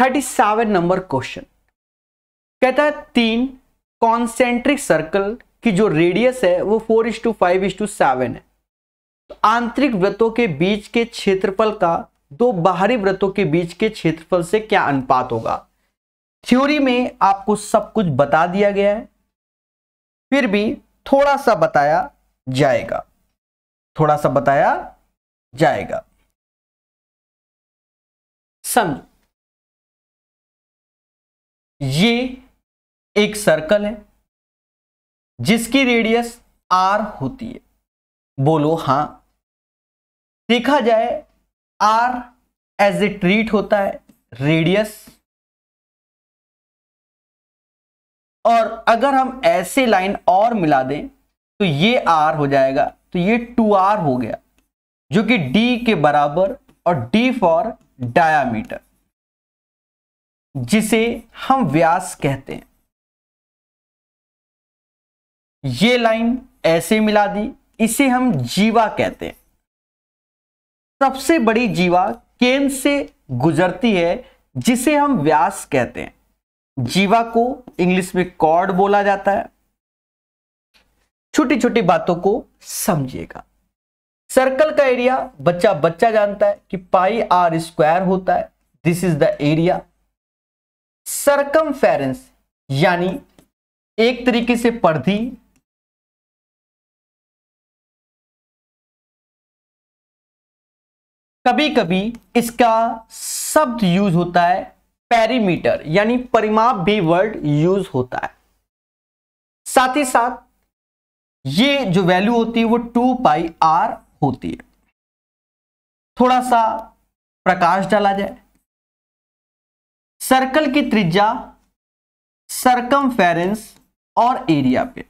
Thirty seven number question कहता है तीन कॉन्सेंट्रिक सर्कल की जो रेडियस है वो four is two five is two seven है तो आंतरिक व्रतों के बीच के क्षेत्रफल का दो बाहरी व्रतों के बीच के क्षेत्रफल से क्या अनुपात होगा थ्योरी में आपको सब कुछ बता दिया गया है फिर भी थोड़ा सा बताया जाएगा थोड़ा सा बताया जाएगा समझो ये एक सर्कल है जिसकी रेडियस आर होती है बोलो हां देखा जाए आर एज ए ट्रीट होता है रेडियस और अगर हम ऐसे लाइन और मिला दें तो ये आर हो जाएगा तो ये टू आर हो गया जो कि डी के बराबर और डी फॉर डायामीटर जिसे हम व्यास कहते हैं ये लाइन ऐसे मिला दी इसे हम जीवा कहते हैं सबसे बड़ी जीवा केंद्र से गुजरती है जिसे हम व्यास कहते हैं जीवा को इंग्लिश में कॉर्ड बोला जाता है छोटी छोटी बातों को समझिएगा सर्कल का एरिया बच्चा बच्चा जानता है कि पाई आर स्क्वायर होता है दिस इज द एरिया सरकम यानी एक तरीके से परधि कभी कभी इसका शब्द यूज होता है पेरीमीटर यानी परिमाप भी वर्ड यूज होता है साथ ही साथ ये जो वैल्यू होती है वो टू पाई आर होती है थोड़ा सा प्रकाश डाला जाए सर्कल की त्रिज्या सरकम और एरिया पे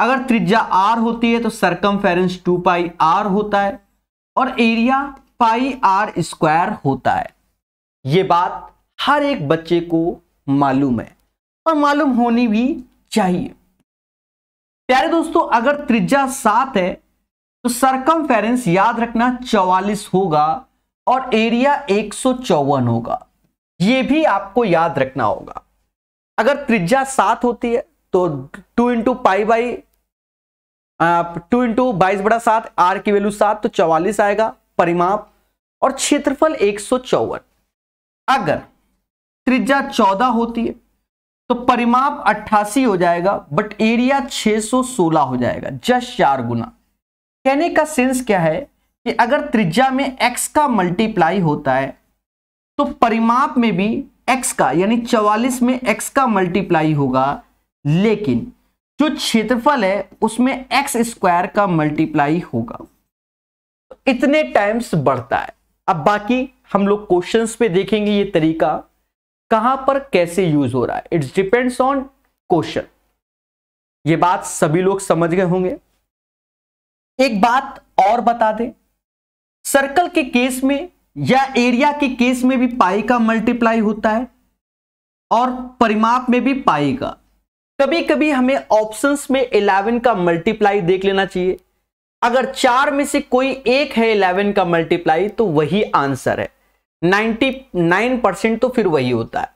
अगर त्रिज्या आर होती है तो सरकम फेरेंस टू पाई आर होता है और एरिया पाई आर स्क्वायर होता है ये बात हर एक बच्चे को मालूम है और मालूम होनी भी चाहिए प्यारे दोस्तों अगर त्रिज्या सात है तो सरकम याद रखना चौवालिस होगा और एरिया एक होगा ये भी आपको याद रखना होगा अगर त्रिज्या सात होती है तो two into pi by two into बाईस बड़ा सात आर की वैल्यू सात तो चौवालीस आएगा परिमाप और क्षेत्रफल एक सौ चौवन अगर त्रिज्या चौदह होती है तो परिमाप अट्ठासी हो जाएगा बट एरिया 616 हो जाएगा जस्ट चार गुना कहने का सेंस क्या है कि अगर त्रिज्या में एक्स का मल्टीप्लाई होता है तो परिमाप में भी x का यानी 44 में x का मल्टीप्लाई होगा लेकिन जो क्षेत्रफल है उसमें एक्स स्क्वायर का मल्टीप्लाई होगा इतने टाइम्स बढ़ता है अब बाकी हम लोग क्वेश्चंस पे देखेंगे ये तरीका कहां पर कैसे यूज हो रहा है इट्स डिपेंड्स ऑन क्वेश्चन ये बात सभी लोग समझ गए होंगे एक बात और बता दें सर्कल के केस में या एरिया के केस में भी पाई का मल्टीप्लाई होता है और परिमाप में भी पाई का कभी कभी हमें ऑप्शंस में 11 का मल्टीप्लाई देख लेना चाहिए अगर चार में से कोई एक है 11 का मल्टीप्लाई तो वही आंसर है 99 परसेंट तो फिर वही होता है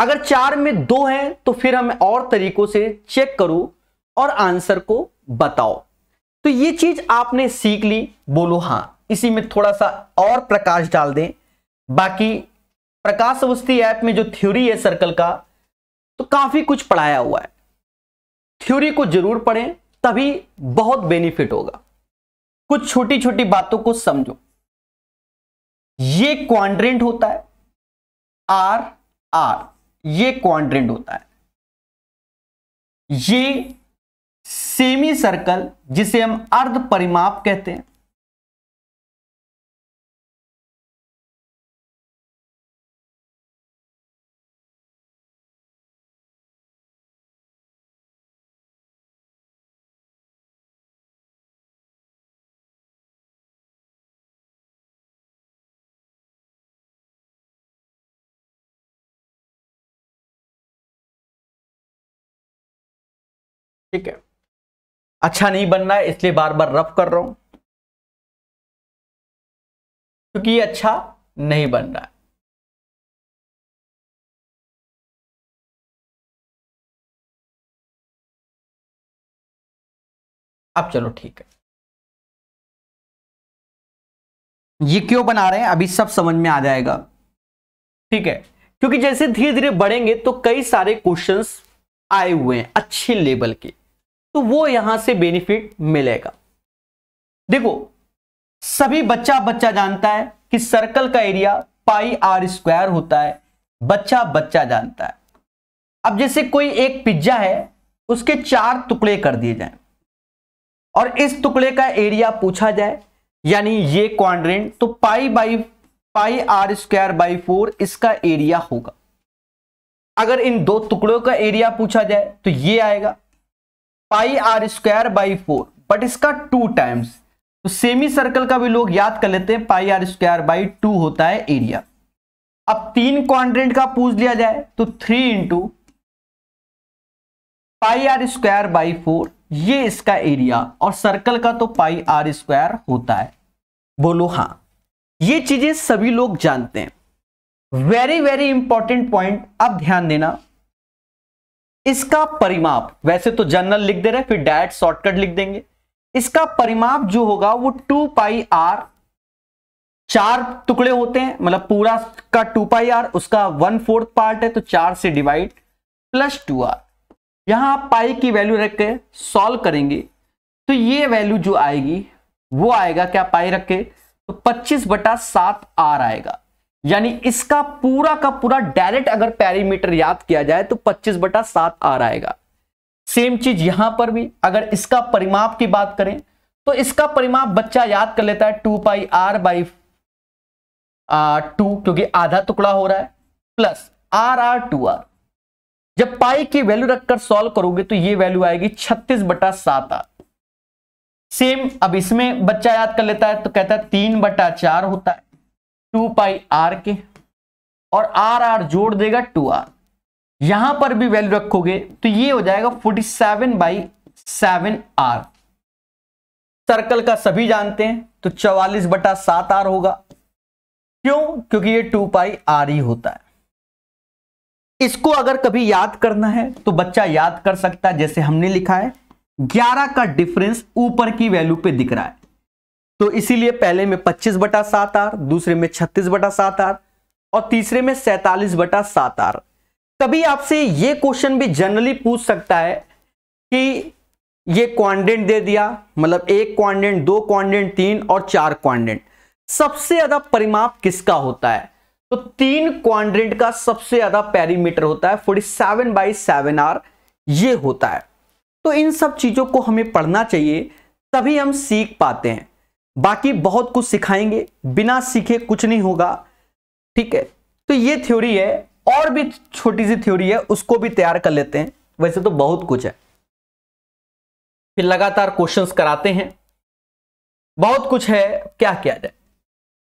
अगर चार में दो है तो फिर हम और तरीकों से चेक करो और आंसर को बताओ तो ये चीज आपने सीख ली बोलो हाँ इसी में थोड़ा सा और प्रकाश डाल दें बाकी प्रकाश अवस्थी ऐप में जो थ्योरी है सर्कल का तो काफी कुछ पढ़ाया हुआ है थ्योरी को जरूर पढ़ें तभी बहुत बेनिफिट होगा कुछ छोटी छोटी बातों को समझो ये क्वाड्रेंट होता है आर आर ये क्वाड्रेंट होता है ये सेमी सर्कल जिसे हम अर्ध परिमाप कहते हैं ठीक है अच्छा नहीं बन रहा है इसलिए बार बार रफ कर रहा हूं क्योंकि ये अच्छा नहीं बन रहा है अब चलो ठीक है ये क्यों बना रहे हैं अभी सब समझ में आ जाएगा ठीक है क्योंकि जैसे धीरे धीरे बढ़ेंगे तो कई सारे क्वेश्चंस आए हुए हैं अच्छे लेवल के तो वो यहां से बेनिफिट मिलेगा देखो सभी बच्चा बच्चा जानता है कि सर्कल का एरिया पाई आर स्क्वायर होता है बच्चा बच्चा जानता है अब जैसे कोई एक पिज्जा है उसके चार टुकड़े कर दिए जाएं और इस टुकड़े का एरिया पूछा जाए यानी ये क्वाड्रेंट तो pi by pi R square by four इसका एरिया होगा अगर इन दो टुकड़ों का एरिया पूछा जाए तो ये आएगा pi R square by four but इसका टू टाइम्स तो सेमी सर्कल का भी लोग याद कर लेते हैं pi R square by two होता है एरिया अब तीन क्वाड्रेंट का पूछ लिया जाए तो three into pi R square by four ये इसका एरिया और सर्कल का तो पाई आर स्क्वायर होता है बोलो हां ये चीजें सभी लोग जानते हैं वेरी वेरी इंपॉर्टेंट पॉइंट अब ध्यान देना इसका परिमाप वैसे तो जनरल लिख दे रहे फिर डायरेक्ट शॉर्टकट लिख देंगे इसका परिमाप जो होगा वो टू पाई आर चार टुकड़े होते हैं मतलब पूरा का टू पाई आर उसका वन फोर्थ पार्ट है तो चार से डिवाइड प्लस टू आर यहां आप पाई की वैल्यू रख के सॉल्व करेंगे तो ये वैल्यू जो आएगी वो आएगा क्या पाई रख के तो पच्चीस बटा सात आर आएगा यानी इसका पूरा का पूरा डायरेक्ट अगर पैरीमीटर याद किया जाए तो 25 बटा सात आर आएगा सेम चीज यहां पर भी अगर इसका परिमाप की बात करें तो इसका परिमाप बच्चा याद कर लेता है two pi R by two क्योंकि आधा टुकड़ा हो रहा है plus R R two R जब पाई की वैल्यू रखकर सॉल्व करोगे तो ये वैल्यू आएगी छत्तीस बटा सात आर सेम अब इसमें बच्चा याद कर लेता है तो कहता है तीन बटा चार होता है टू पाई आर के और आर आर जोड़ देगा टू आर यहां पर भी वैल्यू रखोगे तो ये हो जाएगा forty seven by seven R circle का सभी जानते हैं तो चवालीस बटा सात आर होगा क्यों क्योंकि ये टू पाई आर ही होता है इसको अगर कभी याद करना है तो बच्चा याद कर सकता है जैसे हमने लिखा है 11 का डिफरेंस ऊपर की वैल्यू पे दिख रहा है तो इसीलिए पहले में 25 बटा सात आर दूसरे में 36 बटा सात आर और तीसरे में 47 बटा सात आर कभी आपसे ये क्वेश्चन भी जनरली पूछ सकता है कि ये क्वांडेंट दे दिया मतलब एक क्वांडेंट दो क्वांडेंट तीन और चार क्वांडेंट सबसे ज्यादा परिमाप किसका होता है तो तीन क्वांड्रेंट का सबसे ज्यादा पैरीमीटर होता है forty seven by seven R ये होता है तो इन सब चीजों को हमें पढ़ना चाहिए तभी हम सीख पाते हैं बाकी बहुत कुछ सिखाएंगे बिना सीखे कुछ नहीं होगा ठीक है तो ये थ्योरी है और भी छोटी सी थ्योरी है उसको भी तैयार कर लेते हैं वैसे तो बहुत कुछ है फिर लगातार क्वेश्चंस कराते हैं बहुत कुछ है क्या किया जाए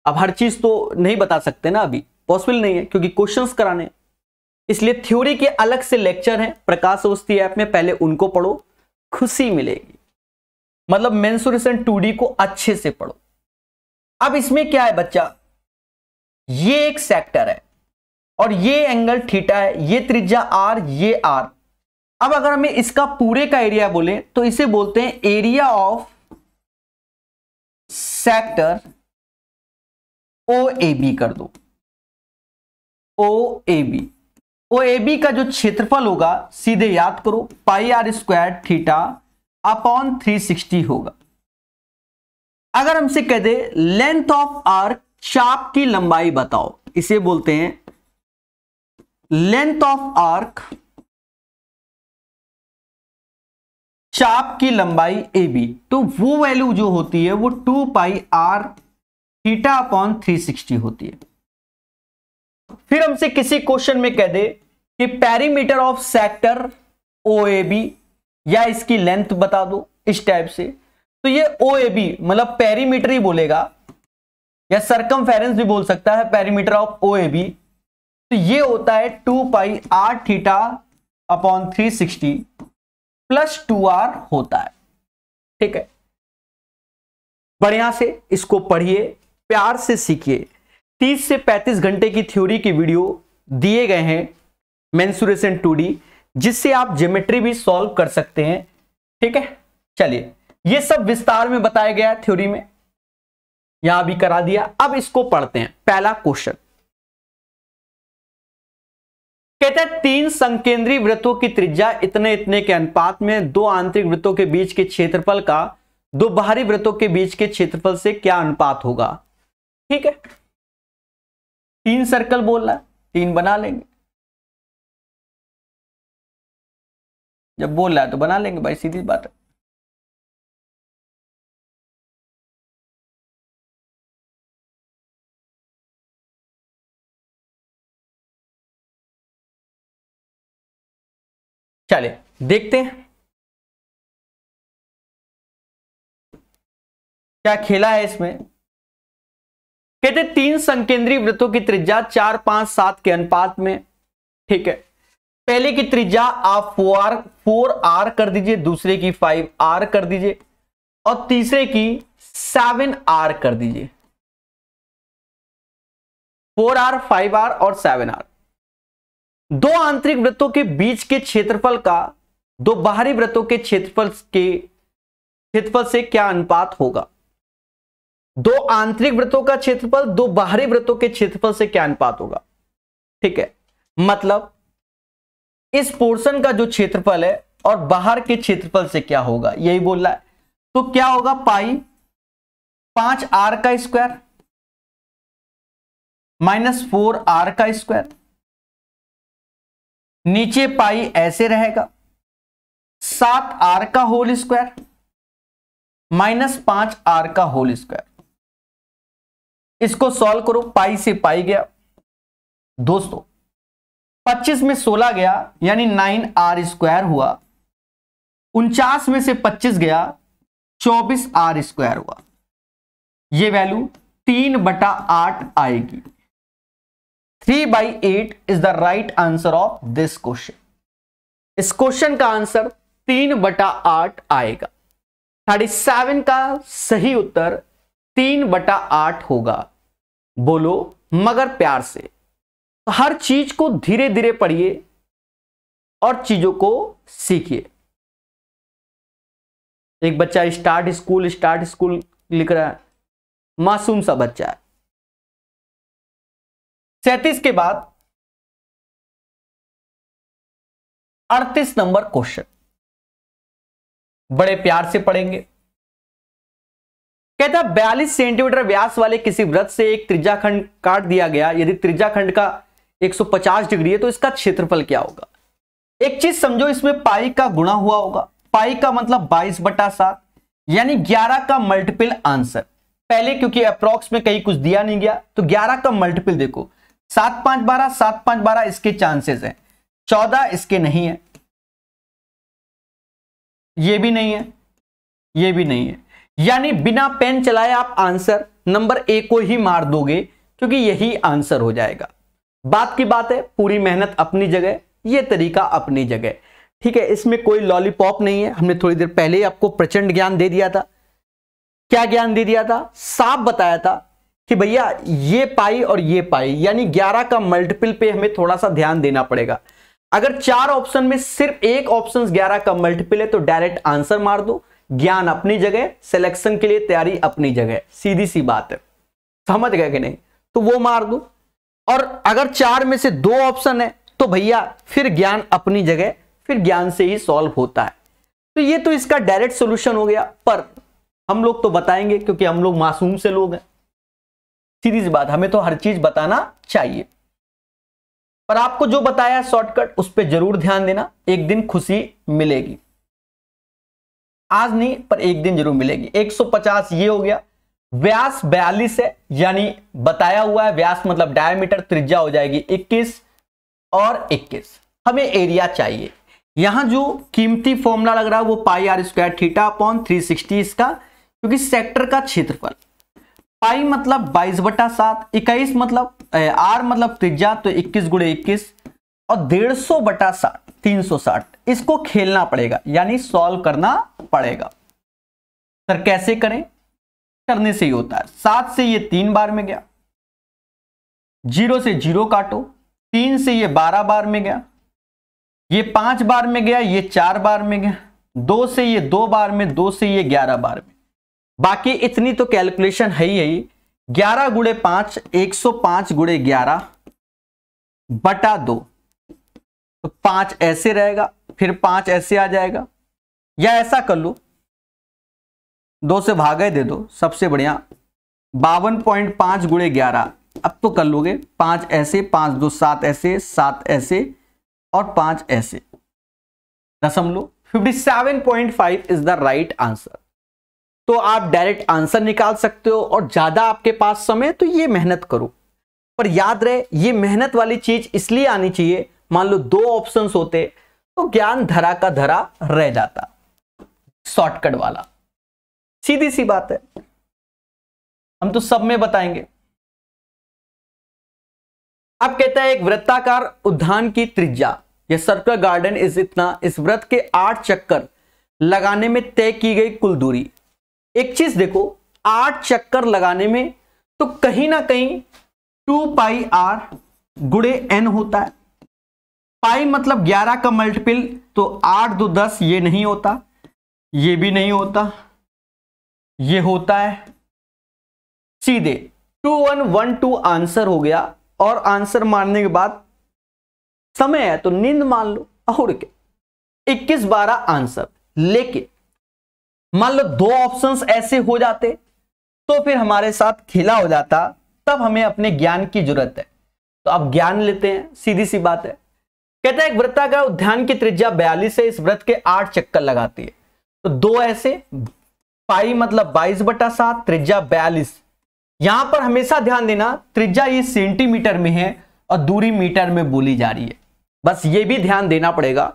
अब हर चीज तो नहीं बता सकते ना अभी पॉसिबल नहीं है क्योंकि क्वेश्चंस कराने इसलिए थ्योरी के अलग से लेक्चर हैं प्रकाश अवस्थी ऐप में पहले उनको पढ़ो खुशी मिलेगी मतलब मेन्सुरेशन टू को अच्छे से पढ़ो अब इसमें क्या है बच्चा ये एक सेक्टर है और ये एंगल थीटा है ये त्रिज्या आर ये आर अब अगर हमें इसका पूरे का एरिया बोले तो इसे बोलते हैं area of sector O A B कर दो ओ A B O A B का जो क्षेत्रफल होगा सीधे याद करो pi R square theta upon 360 होगा अगर हमसे कह दे लेंथ ऑफ आर्क चाप की लंबाई बताओ इसे बोलते हैं लेंथ ऑफ आर्क चाप की लंबाई ए बी तो वो वैल्यू जो होती है वो two pi R theta upon three sixty होती है फिर हमसे किसी क्वेश्चन में कह दे कि perimeter of sector O A B या इसकी लेंथ बता दो इस टाइप से तो ये ओ ए बी मतलब पेरीमीटर ही बोलेगा या सरकम भी बोल सकता है perimeter of O A B तो ये होता है two pi R theta upon three sixty plus two R होता है ठीक है बढ़िया से इसको पढ़िए प्यार से सीखिए 30 से 35 घंटे की थ्योरी की वीडियो दिए गए हैं मेन्सुरेशन टू डी जिससे आप ज्योमेट्री भी सॉल्व कर सकते हैं ठीक है चलिए ये सब विस्तार में बताया गया है थ्योरी में यहां भी करा दिया अब इसको पढ़ते हैं पहला क्वेश्चन कहते हैं तीन संकेंद्रीय वृत्तों की त्रिज्या इतने इतने के अनुपात में दो आंतरिक वृत्तों के बीच के क्षेत्रफल का दो बाहरी वृत्तों के बीच के क्षेत्रफल से क्या अनुपात होगा ठीक है तीन सर्कल बोल रहा है तीन बना लेंगे जब बोल रहा है तो बना लेंगे भाई सीधी बात है चलिए देखते हैं क्या खेला है इसमें कहते तीन संकेंद्रीय वृत्तों की त्रिज्या चार पांच सात के अनुपात में ठीक है पहले की त्रिज्या आप फोर आर फोर आर कर दीजिए दूसरे की फाइव आर कर दीजिए और तीसरे की सेवन आर कर दीजिए फोर आर फाइव आर और सेवन आर दो आंतरिक वृत्तों के बीच के क्षेत्रफल का दो बाहरी वृत्तों के क्षेत्रफल के क्षेत्रफल से क्या अनुपात होगा दो आंतरिक वृत्तों का क्षेत्रफल दो बाहरी वृत्तों के क्षेत्रफल से क्या अनुपात होगा ठीक है मतलब इस पोर्शन का जो क्षेत्रफल है और बाहर के क्षेत्रफल से क्या होगा यही बोल रहा है तो क्या होगा पाई पांच आर का स्क्वायर माइनस फोर आर का स्क्वायर नीचे पाई ऐसे रहेगा सात आर का होल स्क्वायर माइनस पांच आर का होल स्क्वायर इसको सॉल्व करो पाई से पाई गया दोस्तों 25 में 16 गया यानी 9 आर स्क्वायर हुआ उनचास में से 25 गया 24 आर स्क्वायर हुआ ये वैल्यू तीन बटा आठ आएगी three by eight is the right answer of this question इस क्वेश्चन का आंसर तीन बटा आठ आएगा थर्टी सेवन का सही उत्तर तीन बटा आठ होगा बोलो मगर प्यार से हर चीज को धीरे धीरे पढ़िए और चीजों को सीखिए एक बच्चा स्टार्ट स्कूल स्टार्ट स्कूल लिख रहा है मासूम सा बच्चा है सैतीस के बाद अड़तीस नंबर क्वेश्चन बड़े प्यार से पढ़ेंगे कहता बयालीस सेंटीमीटर व्यास वाले किसी व्रत से एक त्रिज्याखंड काट दिया गया यदि त्रिज्याखंड का 150 डिग्री है तो इसका क्षेत्रफल क्या होगा एक चीज समझो इसमें पाई का गुणा हुआ होगा पाई का मतलब 22 बटा सात यानी 11 का मल्टीपल आंसर पहले क्योंकि अप्रोक्स में कहीं कुछ दिया नहीं गया तो 11 का मल्टीपल देखो सात पांच बारह सात पांच बारह इसके चांसेस हैं चौदह इसके नहीं है ये भी नहीं है ये भी नहीं है यानी बिना पेन चलाए आप आंसर नंबर ए को ही मार दोगे क्योंकि यही आंसर हो जाएगा बात की बात है पूरी मेहनत अपनी जगह ये तरीका अपनी जगह ठीक है इसमें कोई लॉलीपॉप नहीं है हमने थोड़ी देर पहले ही आपको प्रचंड ज्ञान दे दिया था क्या ज्ञान दे दिया था साफ बताया था कि भैया ये पाई और ये पाई यानी 11 का मल्टीपल पे हमें थोड़ा सा ध्यान देना पड़ेगा अगर चार ऑप्शन में सिर्फ एक ऑप्शन 11 का मल्टीपल है तो डायरेक्ट आंसर मार दो ज्ञान अपनी जगह सिलेक्शन के लिए तैयारी अपनी जगह सीधी सी बात है समझ गए कि नहीं तो वो मार दो और अगर चार में से दो ऑप्शन है तो भैया फिर ज्ञान अपनी जगह फिर ज्ञान से ही सॉल्व होता है तो ये तो इसका डायरेक्ट सोल्यूशन हो गया पर हम लोग तो बताएंगे क्योंकि हम लोग मासूम से लोग हैं सीधी सी बात हमें तो हर चीज बताना चाहिए पर आपको जो बताया शॉर्टकट उस पर जरूर ध्यान देना एक दिन खुशी मिलेगी आज नहीं पर एक दिन जरूर मिलेगी 150 ये हो गया व्यास बयालीस है यानी बताया हुआ है व्यास मतलब डायमीटर त्रिज्या हो जाएगी 21 और 21 हमें एरिया चाहिए यहां जो कीमती फॉर्मूला लग रहा है वो pi R square theta upon three sixty इसका क्योंकि सेक्टर का क्षेत्रफल पाई मतलब बाईस बटा सात इक्कीस मतलब आर मतलब त्रिज्या तो इक्कीस गुड़े इक्कीस और डेढ़ सौ बटा साठ तीन सौ साठ इसको खेलना पड़ेगा यानी सॉल्व करना पड़ेगा सर कैसे करें करने से ही होता है सात से ये तीन बार में गया जीरो से जीरो काटो तीन से ये बारह बार में गया ये पांच बार में गया ये चार बार में गया दो से ये दो बार में दो से ये ग्यारह बार में बाकी इतनी तो कैलकुलेशन है ही है ही ग्यारह गुड़े पांच एक सौ पांच गुड़े ग्यारह बटा दो तो पांच ऐसे रहेगा फिर पांच ऐसे आ जाएगा या ऐसा कर लो दो से भागे दे दो सबसे बढ़िया बावन पॉइंट पांच गुड़े ग्यारह अब तो कर लोगे पांच ऐसे पांच दो सात ऐसे सात ऐसे और पांच ऐसे दसम लो fifty seven point five is the right answer तो आप डायरेक्ट आंसर निकाल सकते हो और ज़्यादा आपके पास समय तो ये मेहनत करो पर याद रहे ये मेहनत वाली चीज़ इसलिए आनी चाहिए मान लो दो ऑप्शन होते तो ज्ञान धरा का धरा रह जाता शॉर्टकट वाला सीधी सी बात है हम तो सब में बताएंगे अब कहता है एक वृत्ताकार उद्यान की त्रिज्या यह सर्कल गार्डन इज इतना इस व्रत के आठ चक्कर लगाने में तय की गई कुल दूरी एक चीज देखो आठ चक्कर लगाने में तो कहीं ना कहीं टू पाई आर गुड़े एन होता है पाई मतलब ग्यारह का मल्टीपल तो आठ दो दस ये नहीं होता ये भी नहीं होता ये होता है सीधे two one one two answer हो गया और आंसर मारने के बाद समय है तो नींद मान लो और क्या इक्कीस बारह आंसर लेकिन मान लो दो ऑप्शंस ऐसे हो जाते तो फिर हमारे साथ खिला हो जाता तब हमें अपने ज्ञान की जरूरत है तो आप ज्ञान लेते हैं सीधी सी बात है कहता है एक वृत्ताकार उद्यान की त्रिज्या बयालीस है इस व्रत के आठ चक्कर लगाती है तो दो ऐसे पाई मतलब बाईस बटा सात त्रिज्या बयालीस यहां पर हमेशा ध्यान देना त्रिज्या ये सेंटीमीटर में है और दूरी मीटर में बोली जा रही है बस ये भी ध्यान देना पड़ेगा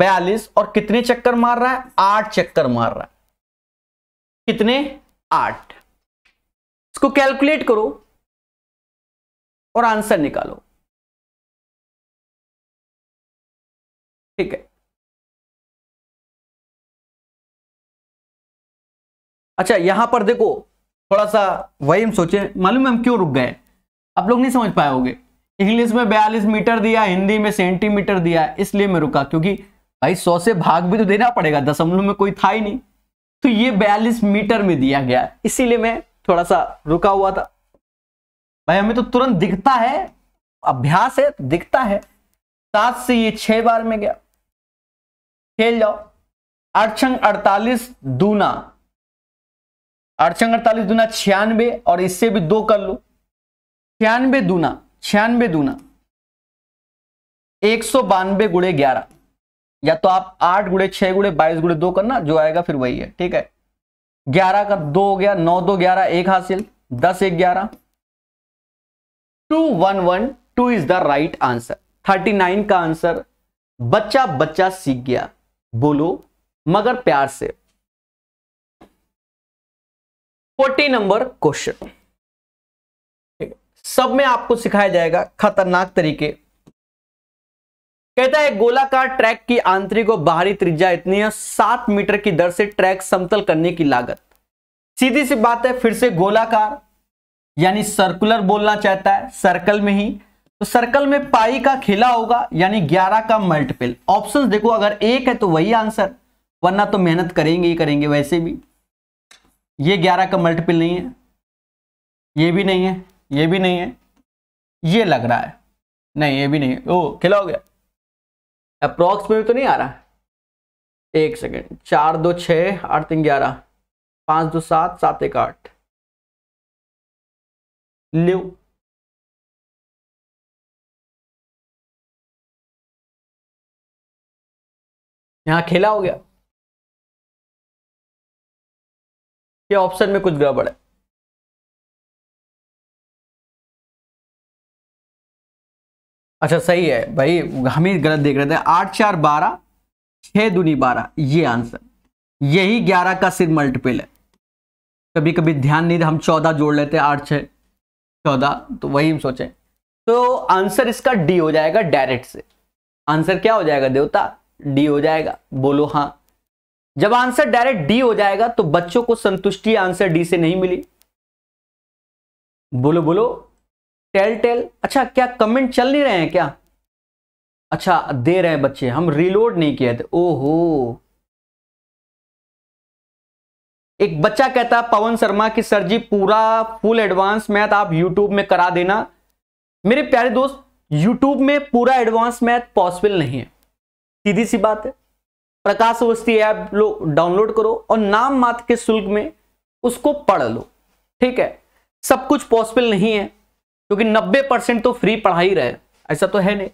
बयालीस और कितने चक्कर मार रहा है आठ चक्कर मार रहा है कितने आठ इसको कैलकुलेट करो और आंसर निकालो ठीक है अच्छा यहां पर देखो थोड़ा सा वही हम सोचे मालूम हम क्यों रुक गए आप लोग नहीं समझ पाए होंगे इंग्लिश में बयालीस मीटर दिया हिंदी में सेंटीमीटर दिया इसलिए मैं रुका क्योंकि भाई सौ से भाग भी तो देना पड़ेगा दशमलव में कोई था ही नहीं तो ये बयालीस मीटर में दिया गया इसीलिए मैं थोड़ा सा रुका हुआ था भाई हमें तो तुरंत दिखता है अभ्यास है तो दिखता है सात से ये छह बार में गया खेल जाओ अड़छंग अड़तालीस दूना अड़सठ अड़तालीस दूना छियानबे और इससे भी दो कर लो छियानबे दूना छियानबे दूना एक सौ बानवे गुड़े ग्यारह या तो आप आठ गुड़े छह गुड़े बाईस गुड़े दो करना जो आएगा फिर वही है ठीक है ग्यारह का दो हो गया नौ दो ग्यारह एक हासिल दस एक ग्यारह two one one two is the right answer thirty nine का आंसर बच्चा बच्चा सीख गया बोलो मगर प्यार से फोर्टी नंबर क्वेश्चन सब में आपको सिखाया जाएगा खतरनाक तरीके कहता है गोलाकार ट्रैक की आंतरिक और बाहरी त्रिज्या इतनी है सात मीटर की दर से ट्रैक समतल करने की लागत सीधी सी बात है फिर से गोलाकार यानी सर्कुलर बोलना चाहता है सर्कल में ही तो सर्कल में पाई का खिला होगा यानी 11 का मल्टीपल ऑप्शंस देखो अगर एक है तो वही आंसर वरना तो मेहनत करेंगे ही करेंगे वैसे भी ये ग्यारह का मल्टीपल नहीं है ये भी नहीं है ये भी नहीं है ये लग रहा है नहीं ये भी नहीं है ओ खिला हो गया अप्रोक्स में भी तो नहीं आ रहा एक सेकेंड चार दो छः आठ तीन ग्यारह पाँच दो सात सात एक आठ लिव यहाँ खेला हो गया कि ऑप्शन में कुछ गड़बड़ है अच्छा सही है भाई हम ही गलत देख रहे थे आठ चार बारह छह दूनी बारह ये आंसर यही ग्यारह का सिर मल्टीपल है कभी कभी ध्यान नहीं हम चौदह जोड़ लेते हैं आठ छह चौदह तो वही हम सोचे तो आंसर इसका डी हो जाएगा डायरेक्ट से आंसर क्या हो जाएगा देवता डी हो जाएगा बोलो हाँ जब आंसर डायरेक्ट डी हो जाएगा तो बच्चों को संतुष्टि आंसर डी से नहीं मिली बोलो बोलो टेल टेल अच्छा क्या कमेंट चल नहीं रहे हैं क्या अच्छा दे रहे हैं बच्चे हम रिलोड नहीं किए थे ओहो एक बच्चा कहता पवन शर्मा की सर जी पूरा फुल एडवांस मैथ आप यूट्यूब में करा देना मेरे प्यारे दोस्त यूट्यूब में पूरा एडवांस मैथ पॉसिबल नहीं है सीधी सी बात है प्रकाश अवस्थी ऐप लो डाउनलोड करो और नाम मात्र के शुल्क में उसको पढ़ लो ठीक है सब कुछ पॉसिबल नहीं है क्योंकि 90 परसेंट तो फ्री पढ़ाई रहे ऐसा तो है नहीं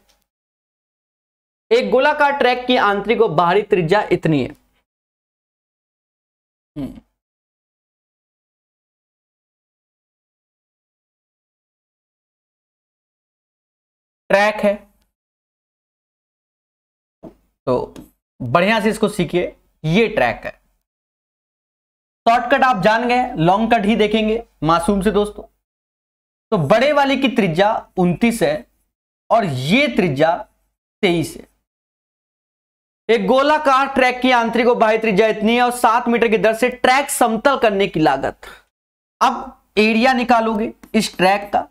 एक गोलाकार ट्रैक की आंतरिक और बाहरी त्रिज्या इतनी है ट्रैक हम्म। है तो बढ़िया से इसको सीखिए ये ट्रैक है शॉर्टकट आप जान गए लॉन्ग कट ही देखेंगे मासूम से दोस्तों तो बड़े वाले की त्रिज्या उन्तीस है और ये त्रिज्या तेईस है एक गोलाकार ट्रैक की आंतरिक और बाहरी त्रिज्या इतनी है और सात मीटर की दर से ट्रैक समतल करने की लागत अब एरिया निकालोगे इस ट्रैक का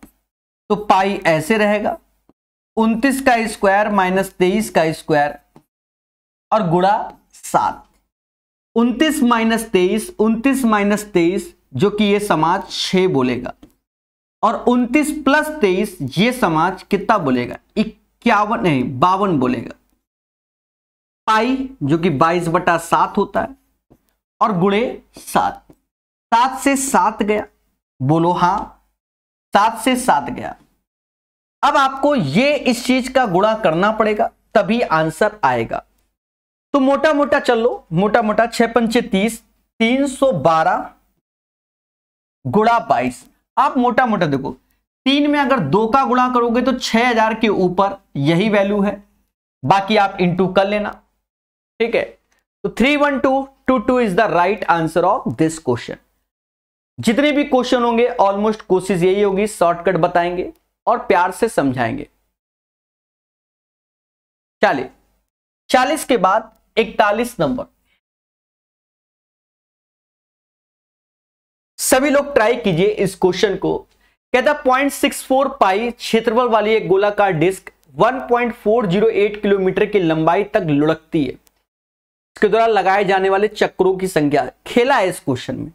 तो पाई ऐसे रहेगा उन्तीस का स्क्वायर माइनस तेईस का स्क्वायर और गुड़ा सात उनतीस माइनस तेईस उनतीस माइनस तेईस जो कि यह समाज छह बोलेगा और उनतीस प्लस तेईस ये समाज कितना बोलेगा इक्यावन नहीं बावन बोलेगा पाई जो कि बाईस बटा सात होता है और गुड़े सात सात से सात गया बोलो हां सात से सात गया अब आपको ये इस चीज का गुणा करना पड़ेगा तभी आंसर आएगा तो मोटा मोटा चल लो मोटा मोटा छह पंचे तीस तीन सौ बारह गुड़ा बाईस आप मोटा मोटा देखो तीन में अगर दो का गुणा करोगे तो छह हजार के ऊपर यही वैल्यू है बाकी आप इनटू कर लेना ठीक है तो three one two two two is the right answer of this question जितने भी क्वेश्चन होंगे ऑलमोस्ट कोशिश यही होगी शॉर्टकट बताएंगे और प्यार से समझाएंगे चालीस चालीस के बाद इकतालीस नंबर सभी लोग ट्राई कीजिए इस क्वेश्चन को कहता पॉइंट सिक्स फोर पाई क्षेत्रफल वाली एक गोलाकार डिस्क 1.408 किलोमीटर की लंबाई तक लुढ़कती है इसके द्वारा लगाए जाने वाले चक्रों की संख्या खेला है इस क्वेश्चन में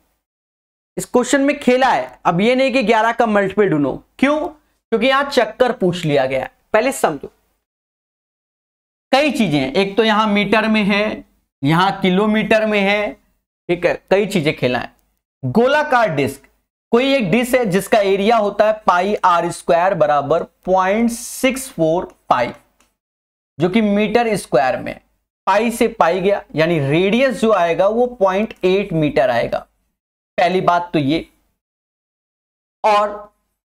इस क्वेश्चन में खेला है अब ये नहीं कि 11 का मल्टीपल ढूंढो क्यों क्योंकि यहां चक्कर पूछ लिया गया है पहले समझो कई चीजें एक तो यहां मीटर में है यहां किलोमीटर में है ठीक है कई चीजें खेला है गोलाकार डिस्क कोई एक डिस्क है जिसका एरिया होता है पाई आर स्क्वायर बराबर पॉइंट सिक्स फोर पाई जो कि मीटर स्क्वायर में पाई से पाई गया यानी रेडियस जो आएगा वो पॉइंट एट मीटर आएगा पहली बात तो ये और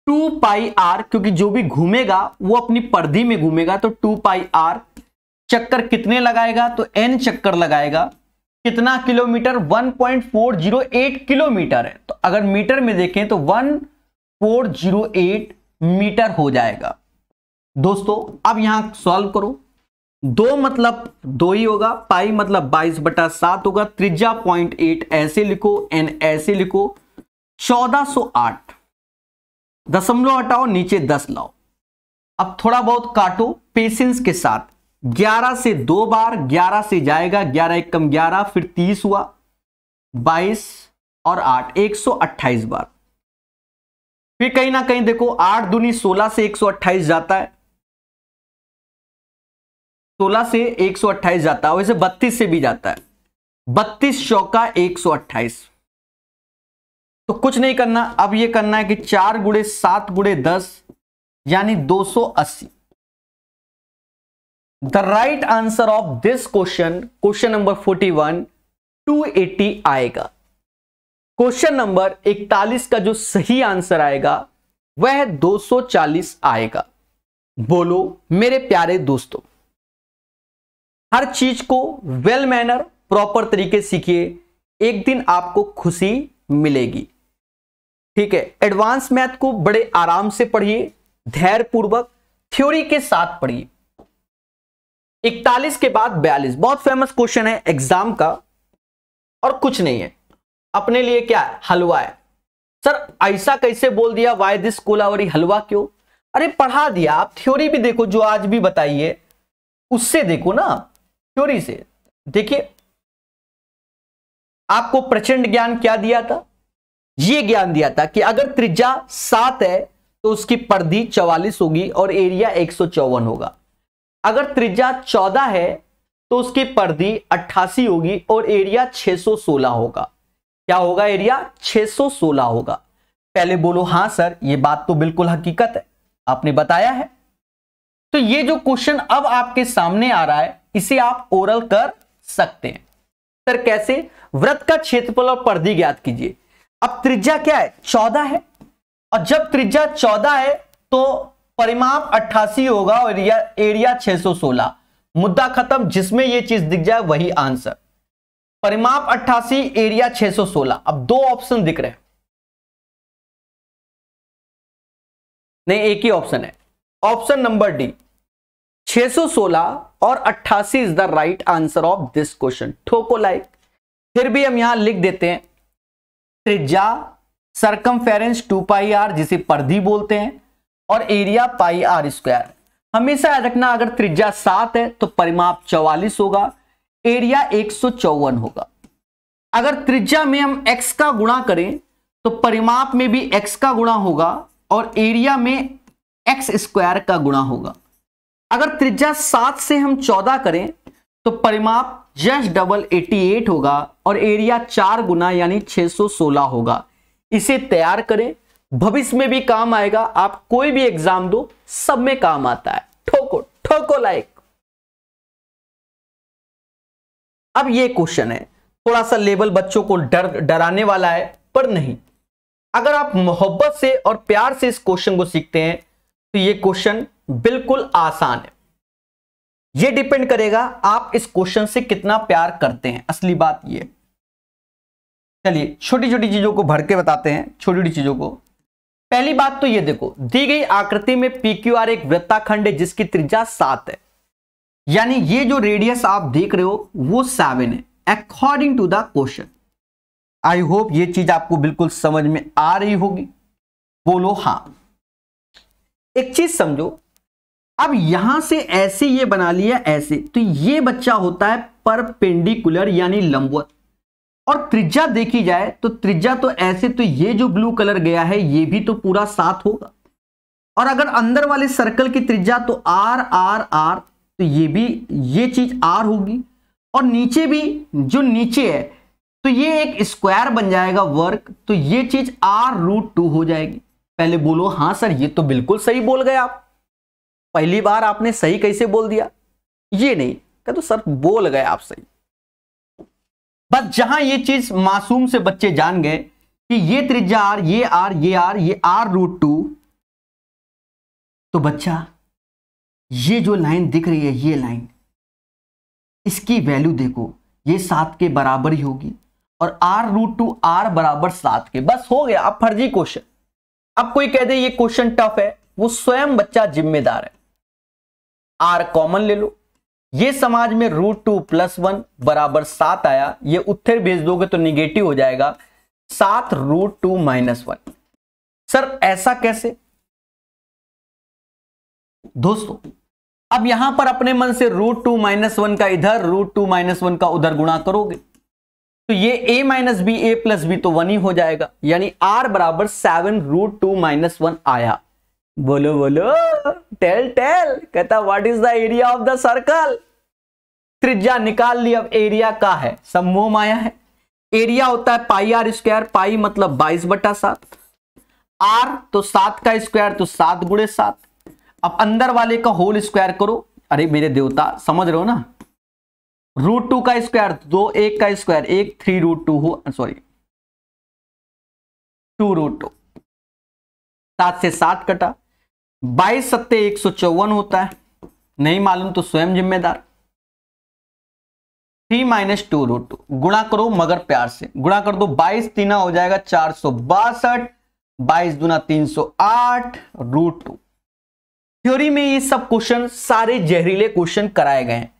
टू पाई आर क्योंकि जो भी घूमेगा वो अपनी परिधि में घूमेगा तो टू पाई आर चक्कर कितने लगाएगा तो एन चक्कर लगाएगा कितना किलोमीटर 1.408 किलोमीटर है तो अगर मीटर में देखें तो 1408 मीटर हो जाएगा दोस्तों अब यहां सॉल्व करो दो मतलब दो ही होगा पाई मतलब बाईस बटा सात होगा त्रिज्या पॉइंट एट ऐसे लिखो एन ऐसे लिखो चौदह सो आठ दशमलव हटाओ नीचे दस लाओ अब थोड़ा बहुत काटो पेशेंस के साथ 11 से दो बार 11 से जाएगा 11 एक कम 11 फिर 30 हुआ 22 और 8 128 बार फिर कहीं ना कहीं देखो 8 दुनी 16 से 128 जाता है 16 से 128 जाता है वैसे 32 से भी जाता है 32 चौका 128 तो कुछ नहीं करना अब ये करना है कि चार गुड़े सात गुड़े दस यानी 280 the right answer of this question question number 41 280 आएगा क्वेश्चन नंबर 41 का जो सही आंसर आएगा वह 240 आएगा बोलो मेरे प्यारे दोस्तों हर चीज को वेल मैनर प्रॉपर तरीके सीखिए एक दिन आपको खुशी मिलेगी ठीक है एडवांस मैथ को बड़े आराम से पढ़िए धैर्यपूर्वक थ्योरी के साथ पढ़िए इकतालीस के बाद बयालीस बहुत फेमस क्वेश्चन है एग्जाम का और कुछ नहीं है अपने लिए क्या है हलवा है सर ऐसा कैसे बोल दिया वाई दिस कोलावरी हलवा क्यों अरे पढ़ा दिया आप थ्योरी भी देखो जो आज भी बताइए उससे देखो ना थ्योरी से देखिए आपको प्रचंड ज्ञान क्या दिया था यह ज्ञान दिया था कि अगर त्रिज्या सात है तो उसकी परिधि चौवालीस होगी और एरिया एक होगा अगर त्रिज्या चौदह है तो उसकी परधि अट्ठासी होगी और एरिया 616 होगा क्या होगा एरिया 616 होगा पहले बोलो हां सर ये बात तो बिल्कुल हकीकत है आपने बताया है तो ये जो क्वेश्चन अब आपके सामने आ रहा है इसे आप ओरल कर सकते हैं सर कैसे व्रत का क्षेत्रफल और परधि ज्ञात कीजिए अब त्रिज्या क्या है चौदह है और जब त्रिज्या चौदह है तो परिमाप 88 होगा और एरिया एरिया 616 मुद्दा खत्म जिसमें यह चीज दिख जाए वही आंसर परिमाप 88 एरिया 616 अब दो ऑप्शन दिख रहे हैं नहीं एक ही ऑप्शन है ऑप्शन नंबर डी 616 और 88 is the right answer of this question ठोको लाइक फिर भी हम यहां लिख देते हैं त्रिज्या सरकम फेरेंस टू पाई आर जिसे परधी बोलते हैं और एरिया पाई आर स्क्वायर हमेशा याद रखना अगर त्रिज्या सात है तो परिमाप चौवालीस होगा एरिया एक होगा अगर त्रिज्या में हम x का गुणा करें तो परिमाप में भी x का गुणा होगा और एरिया में एक्स स्क्वायर का गुणा होगा अगर त्रिज्या सात से हम चौदह करें तो परिमाप जस्ट डबल एटी एट होगा और एरिया चार गुना यानी छह सोलह होगा इसे तैयार करें भविष्य में भी काम आएगा आप कोई भी एग्जाम दो सब में काम आता है ठोको ठोको लाइक अब ये क्वेश्चन है थोड़ा सा लेवल बच्चों को डर डराने वाला है पर नहीं अगर आप मोहब्बत से और प्यार से इस क्वेश्चन को सीखते हैं तो ये क्वेश्चन बिल्कुल आसान है ये डिपेंड करेगा आप इस क्वेश्चन से कितना प्यार करते हैं असली बात ये चलिए छोटी छोटी चीजों को भर के बताते हैं छोटी छोटी चीजों को पहली बात तो ये देखो दी गई आकृति में PQR एक वृत्ताखंड है जिसकी त्रिज्या सात है यानी ये जो रेडियस आप देख रहे हो वो सेवन है according to the question I hope ये चीज आपको बिल्कुल समझ में आ रही होगी बोलो हां एक चीज समझो अब यहां से ऐसे ये बना लिया ऐसे तो ये बच्चा होता है परपेंडिकुलर यानी लंबवत और त्रिज्या देखी जाए तो त्रिज्या तो ऐसे तो ये जो ब्लू कलर गया है ये भी तो पूरा सात होगा और अगर अंदर वाले सर्कल की त्रिज्या तो आर आर आर तो ये भी ये चीज आर होगी और नीचे भी जो नीचे है तो ये एक स्क्वायर बन जाएगा वर्क तो ये चीज आर रूट टू हो जाएगी पहले बोलो हाँ सर ये तो बिल्कुल सही बोल गए आप पहली बार आपने सही कैसे बोल दिया ये नहीं कह तो सर बोल गए आप सही बस जहां ये चीज मासूम से बच्चे जान गए कि ये त्रिज्या आर ये आर ये आर ये आर रूट टू तो बच्चा ये जो लाइन दिख रही है ये लाइन इसकी वैल्यू देखो ये सात के बराबर ही होगी और आर रूट टू आर बराबर सात के बस हो गया अब फर्जी क्वेश्चन अब कोई कह दे ये क्वेश्चन टफ है वो स्वयं बच्चा जिम्मेदार है आर कॉमन ले लो ये समाज में रूट टू प्लस वन बराबर सात आया ये उत्तर भेज दोगे तो निगेटिव हो जाएगा सात root two minus one sir ऐसा कैसे दोस्तों अब यहां पर अपने मन से रूट टू माइनस वन का इधर रूट टू माइनस वन का उधर गुणा करोगे तो ये a minus B A plus B तो वन ही हो जाएगा यानी r बराबर seven root two minus one आया बोलो बोलो टेल टेल कहता what is the area of the circle त्रिज्या निकाल ली अब एरिया का है समूह माया है एरिया होता है पाई आर स्क्वायर पाई मतलब बाईस बटा सात आर तो सात का स्क्वायर तो सात गुड़े सात अब अंदर वाले का होल स्क्वायर करो अरे मेरे देवता समझ रहे हो ना रूट टू का स्क्वायर दो एक का स्क्वायर एक थ्री रूट टू हो सॉरी टू रूट टू सात से सात कटा बाईस सत्य एक सौ चौवन होता है नहीं मालूम तो स्वयं जिम्मेदार three minus two root two गुणा करो मगर प्यार से गुणा कर दो बाईस तीना हो जाएगा चार सौ बासठ बाईस दूना तीन सौ आठ रूट टू थ्योरी में ये सब क्वेश्चन सारे जहरीले क्वेश्चन कराए गए हैं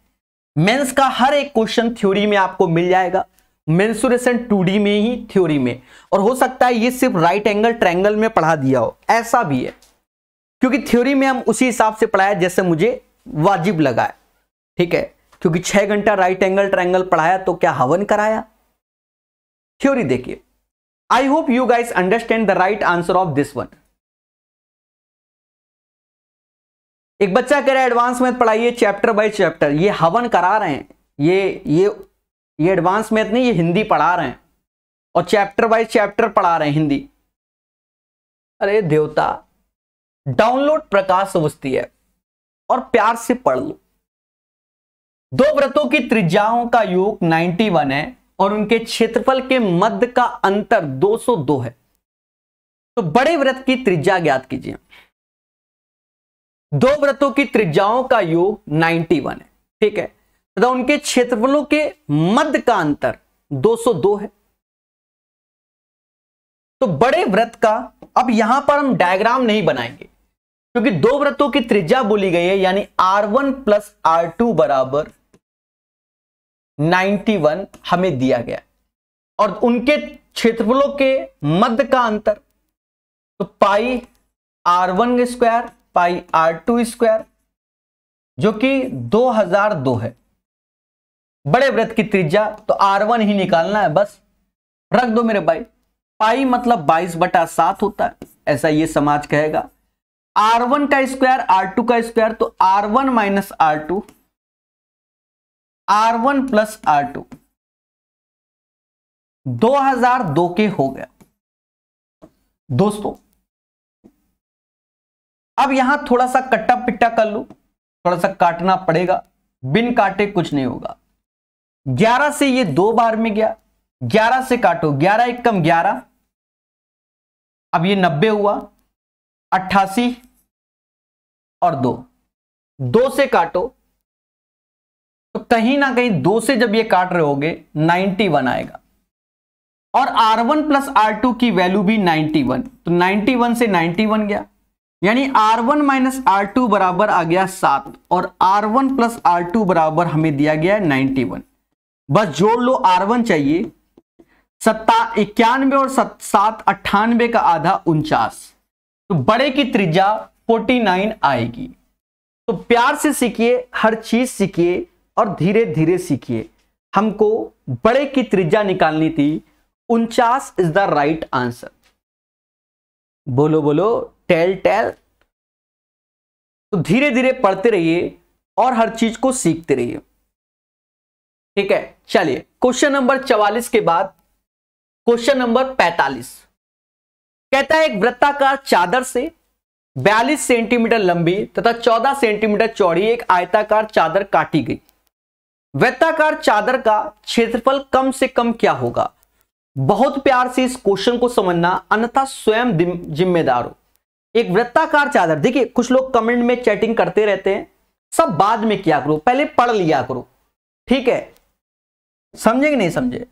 मेंस का हर एक क्वेश्चन थ्योरी में आपको मिल जाएगा मेंसुरेशन टू में ही थ्योरी में और हो सकता है ये सिर्फ राइट एंगल ट्रैंगल में पढ़ा दिया हो ऐसा भी है क्योंकि थ्योरी में हम उसी हिसाब से पढ़ाया जैसे मुझे वाजिब लगा है ठीक है क्योंकि छह घंटा राइट एंगल ट्रायंगल पढ़ाया तो क्या हवन कराया थ्योरी देखिए I hope you guys understand the right answer of this one एक बच्चा कह रहा है एडवांस मैथ पढ़ाइए चैप्टर बाय चैप्टर ये हवन करा रहे हैं ये ये ये एडवांस मैथ नहीं ये हिंदी पढ़ा रहे हैं और चैप्टर बाय चैप्टर पढ़ा रहे हैं हिंदी अरे देवता डाउनलोड प्रकाश अवस्थी है और प्यार से पढ़ लो दो व्रतों की त्रिज्याओं का योग 91 है और उनके क्षेत्रफल के मध्य का अंतर 202 है तो बड़े व्रत की त्रिज्या ज्ञात कीजिए दो व्रतों की त्रिज्याओं का योग 91 है ठीक है तथा तो उनके क्षेत्रफलों के मध्य का अंतर 202 है तो बड़े व्रत का अब यहां पर हम डायग्राम नहीं बनाएंगे क्योंकि दो वृत्तों की त्रिज्या बोली गई है यानी R one plus R two बराबर नाइनटी वन हमें दिया गया और उनके क्षेत्रफलों के मध्य का अंतर तो pi R one square pi R two square जो कि 2002 है बड़े व्रत की त्रिज्या तो आर वन ही निकालना है बस रख दो मेरे भाई पाई मतलब बाईस बटा सात होता है ऐसा ये समाज कहेगा आर वन का स्क्वायर आर टू का स्क्वायर तो R one minus R two R one plus R two दो हजार दो के हो गया दोस्तों अब यहां थोड़ा सा कट्टा पिट्टा कर लो थोड़ा सा काटना पड़ेगा बिन काटे कुछ नहीं होगा ग्यारह से ये दो बार में गया ग्यारह से काटो ग्यारह एक कम ग्यारह अब ये नब्बे हुआ अट्ठासी और दो दो से काटो तो कहीं ना कहीं दो से जब ये काट रहे होगे 91 आएगा और R1 प्लस टू की वैल्यू भी 91 तो 91 से 91 गया यानी R1 माइनस टू बराबर आ गया सात और R1 प्लस टू बराबर हमें दिया गया है 91 बस जोड़ लो R1 चाहिए सत्ता इक्यानवे और सात अट्ठानवे का आधा उनचास तो बड़े की त्रिज्या 49 आएगी तो प्यार से सीखिए हर चीज सीखिए और धीरे धीरे सीखिए हमको बड़े की त्रिज्या निकालनी थी उनचास इज द राइट आंसर बोलो बोलो टेल टेल तो धीरे धीरे पढ़ते रहिए और हर चीज को सीखते रहिए ठीक है चलिए क्वेश्चन नंबर चवालीस के बाद क्वेश्चन नंबर पैतालीस कहता है एक वृत्ताकार चादर से बयालीस सेंटीमीटर लंबी तथा 14 सेंटीमीटर चौड़ी एक आयताकार चादर काटी गई वृत्ताकार चादर का क्षेत्रफल कम से कम क्या होगा बहुत प्यार से इस क्वेश्चन को समझना अन्यथा स्वयं जिम्मेदार हो एक वृत्ताकार चादर देखिए कुछ लोग कमेंट में चैटिंग करते रहते हैं सब बाद में किया करो पहले पढ़ लिया करो ठीक है समझेंगे नहीं समझे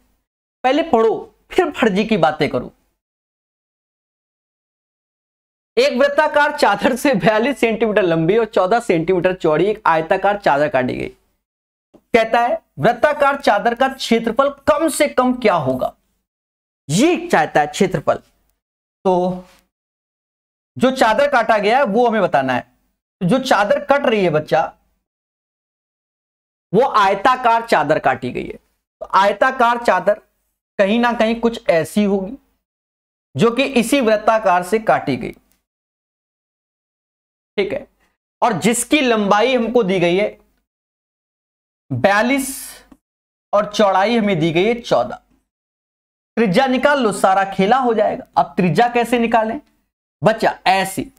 पहले पढ़ो फिर फर्जी की बातें करो एक वृत्ताकार चादर से बयालीस सेंटीमीटर लंबी और चौदह सेंटीमीटर चौड़ी एक आयताकार चादर काटी गई कहता है वृत्ताकार चादर का क्षेत्रफल कम से कम क्या होगा ये चाहता है क्षेत्रफल तो जो चादर काटा गया है वो हमें बताना है तो जो चादर कट रही है बच्चा वो आयताकार चादर काटी गई है तो आयताकार चादर कहीं ना कहीं कुछ ऐसी होगी जो कि इसी वृत्ताकार से काटी गई ठीक है और जिसकी लंबाई हमको दी गई है बयालीस और चौड़ाई हमें दी गई है चौदह त्रिज्या निकाल लो सारा खेला हो जाएगा अब त्रिज्या कैसे निकालें बच्चा ऐसी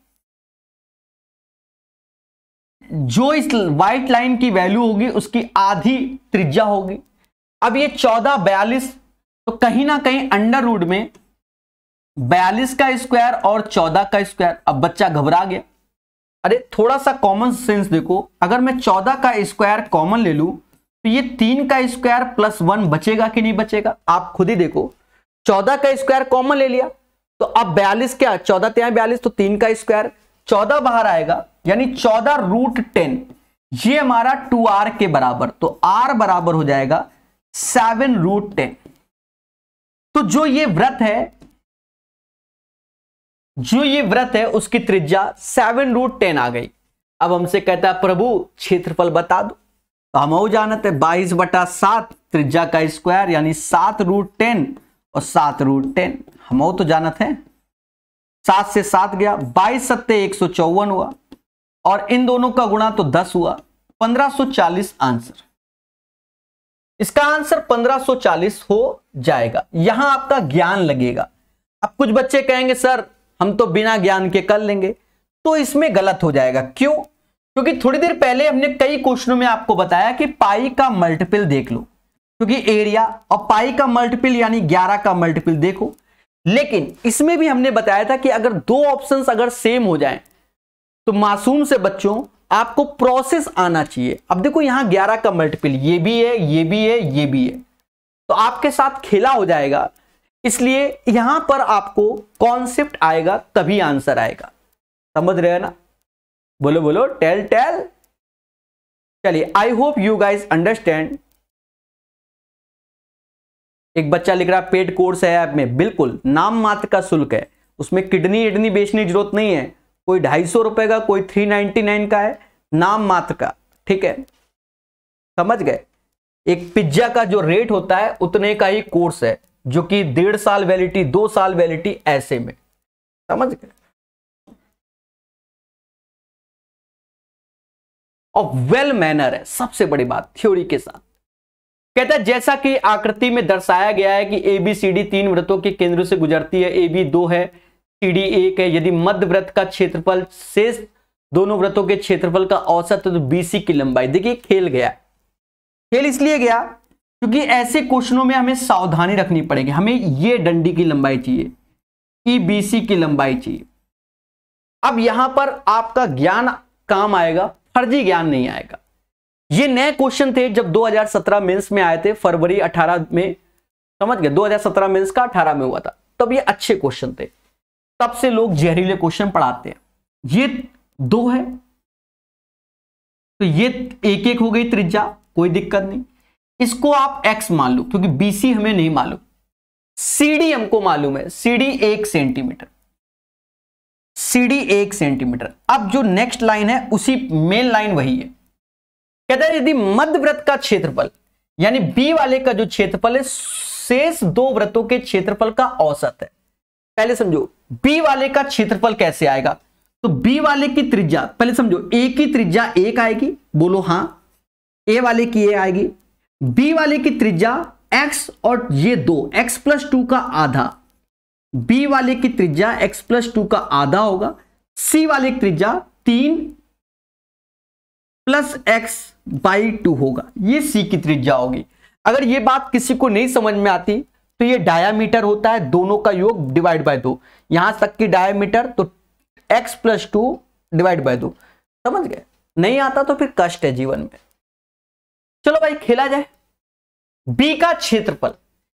जो इस व्हाइट लाइन की वैल्यू होगी उसकी आधी त्रिज्या होगी अब ये चौदह बयालीस तो कहीं ना कहीं अंडर रूड में बयालीस का स्क्वायर और चौदह का स्क्वायर अब बच्चा घबरा गया अरे थोड़ा सा कॉमन सेंस देखो अगर मैं चौदह का स्क्वायर कॉमन ले लू तो ये तीन का स्क्वायर प्लस वन बचेगा कि नहीं बचेगा आप खुद ही देखो चौदह का स्क्वायर कॉमन ले लिया तो अब बयालीस क्या चौदह तेरह तो बयालीस तो तीन का स्क्वायर चौदह बाहर आएगा यानी चौदह रूट टेन ये हमारा टू आर के बराबर तो आर बराबर हो जाएगा सेवन रूट टेन तो जो ये व्रत है जो ये व्रत है उसकी त्रिज्या सेवन रूट टेन आ गई अब हमसे कहता है प्रभु क्षेत्रफल बता दो तो हम जानते हैं बाईस बटा सात त्रिज्या का स्क्वायर यानी सात रूट टेन और सात रूट टेन हम तो जानते हैं सात से सात गया बाईस सत्ते एक सौ चौवन हुआ और इन दोनों का गुणा तो दस हुआ चालीस आंसर इसका आंसर चालीस हो जाएगा यहां आपका ज्ञान लगेगा अब कुछ बच्चे कहेंगे सर हम तो बिना ज्ञान के कर लेंगे तो इसमें गलत हो जाएगा क्यों क्योंकि थोड़ी देर पहले हमने कई क्वेश्चनों में आपको बताया कि पाई का मल्टीपल देख लो क्योंकि एरिया और पाई का मल्टीपल यानी 11 का मल्टीपल देखो लेकिन इसमें भी हमने बताया था कि अगर दो ऑप्शन अगर सेम हो जाए तो मासूम से बच्चों आपको प्रोसेस आना चाहिए अब देखो यहां ग्यारह का मल्टीपल ये भी है ये भी है ये भी है तो आपके साथ खेला हो जाएगा इसलिए यहां पर आपको कॉन्सेप्ट आएगा तभी आंसर आएगा समझ रहे हैं ना बोलो बोलो टेल टेल चलिए I hope you guys understand एक बच्चा लिख रहा है पेड कोर्स है ऐप में बिल्कुल नाम मात्र का शुल्क है उसमें किडनी इडनी बेचने की जरूरत नहीं है कोई ढाई सौ रुपए का कोई थ्री नाइनटी नाइन का है नाम मात्र का ठीक है समझ गए एक पिज्जा का जो रेट होता है उतने का ही कोर्स है जो कि डेढ़ साल वैलिटी दो साल वैलिटी ऐसे में समझ गए और वेल मैनर है सबसे बड़ी बात थ्योरी के साथ कहता है जैसा कि आकृति में दर्शाया गया है कि ए बी सी डी तीन व्रतों के केंद्र से गुजरती है ए बी दो है सी डी एक है यदि मध्य व्रत का क्षेत्रफल शेष दोनों व्रतों के क्षेत्रफल का औसत तो बीसी की लंबाई देखिए खेल गया खेल इसलिए गया क्योंकि ऐसे क्वेश्चनों में हमें सावधानी रखनी पड़ेगी हमें ये डंडी की लंबाई चाहिए ईबीसी e की लंबाई चाहिए अब यहां पर आपका ज्ञान काम आएगा फर्जी ज्ञान नहीं आएगा ये नए क्वेश्चन थे जब 2017 मेंस में आए थे फरवरी 18 में समझ गए 2017 मेंस का 18 में हुआ था तब ये अच्छे क्वेश्चन थे तब से लोग जहरीले क्वेश्चन पढ़ाते हैं ये दो है तो ये एक एक हो गई त्रिज्या कोई दिक्कत नहीं इसको आप x मान लो क्योंकि BC हमें नहीं मालूम CD हमको मालूम है CD एक सेंटीमीटर CD एक सेंटीमीटर अब जो नेक्स्ट लाइन है उसी मेन लाइन वही है कहता है यदि मध्य व्रत का क्षेत्रफल यानी बी वाले का जो क्षेत्रफल है शेष दो व्रतों के क्षेत्रफल का औसत है पहले समझो बी वाले का क्षेत्रफल कैसे आएगा तो बी वाले की त्रिज्या पहले समझो ए की त्रिज्या एक आएगी बोलो हां ए वाले की ए आएगी बी वाले की त्रिज्या एक्स और ये दो एक्स प्लस टू का आधा बी वाले की त्रिज्या एक्स प्लस टू का आधा होगा सी वाले की त्रिज्या तीन प्लस एक्स बाई टू होगा ये सी की त्रिज्या होगी अगर ये बात किसी को नहीं समझ में आती तो ये डायामीटर होता है दोनों का योग डिवाइड बाय दो यहां तक की डायामीटर तो X plus two divide by दो समझ गए नहीं आता तो फिर कष्ट है जीवन में चलो भाई खेला जाए बी का क्षेत्रफल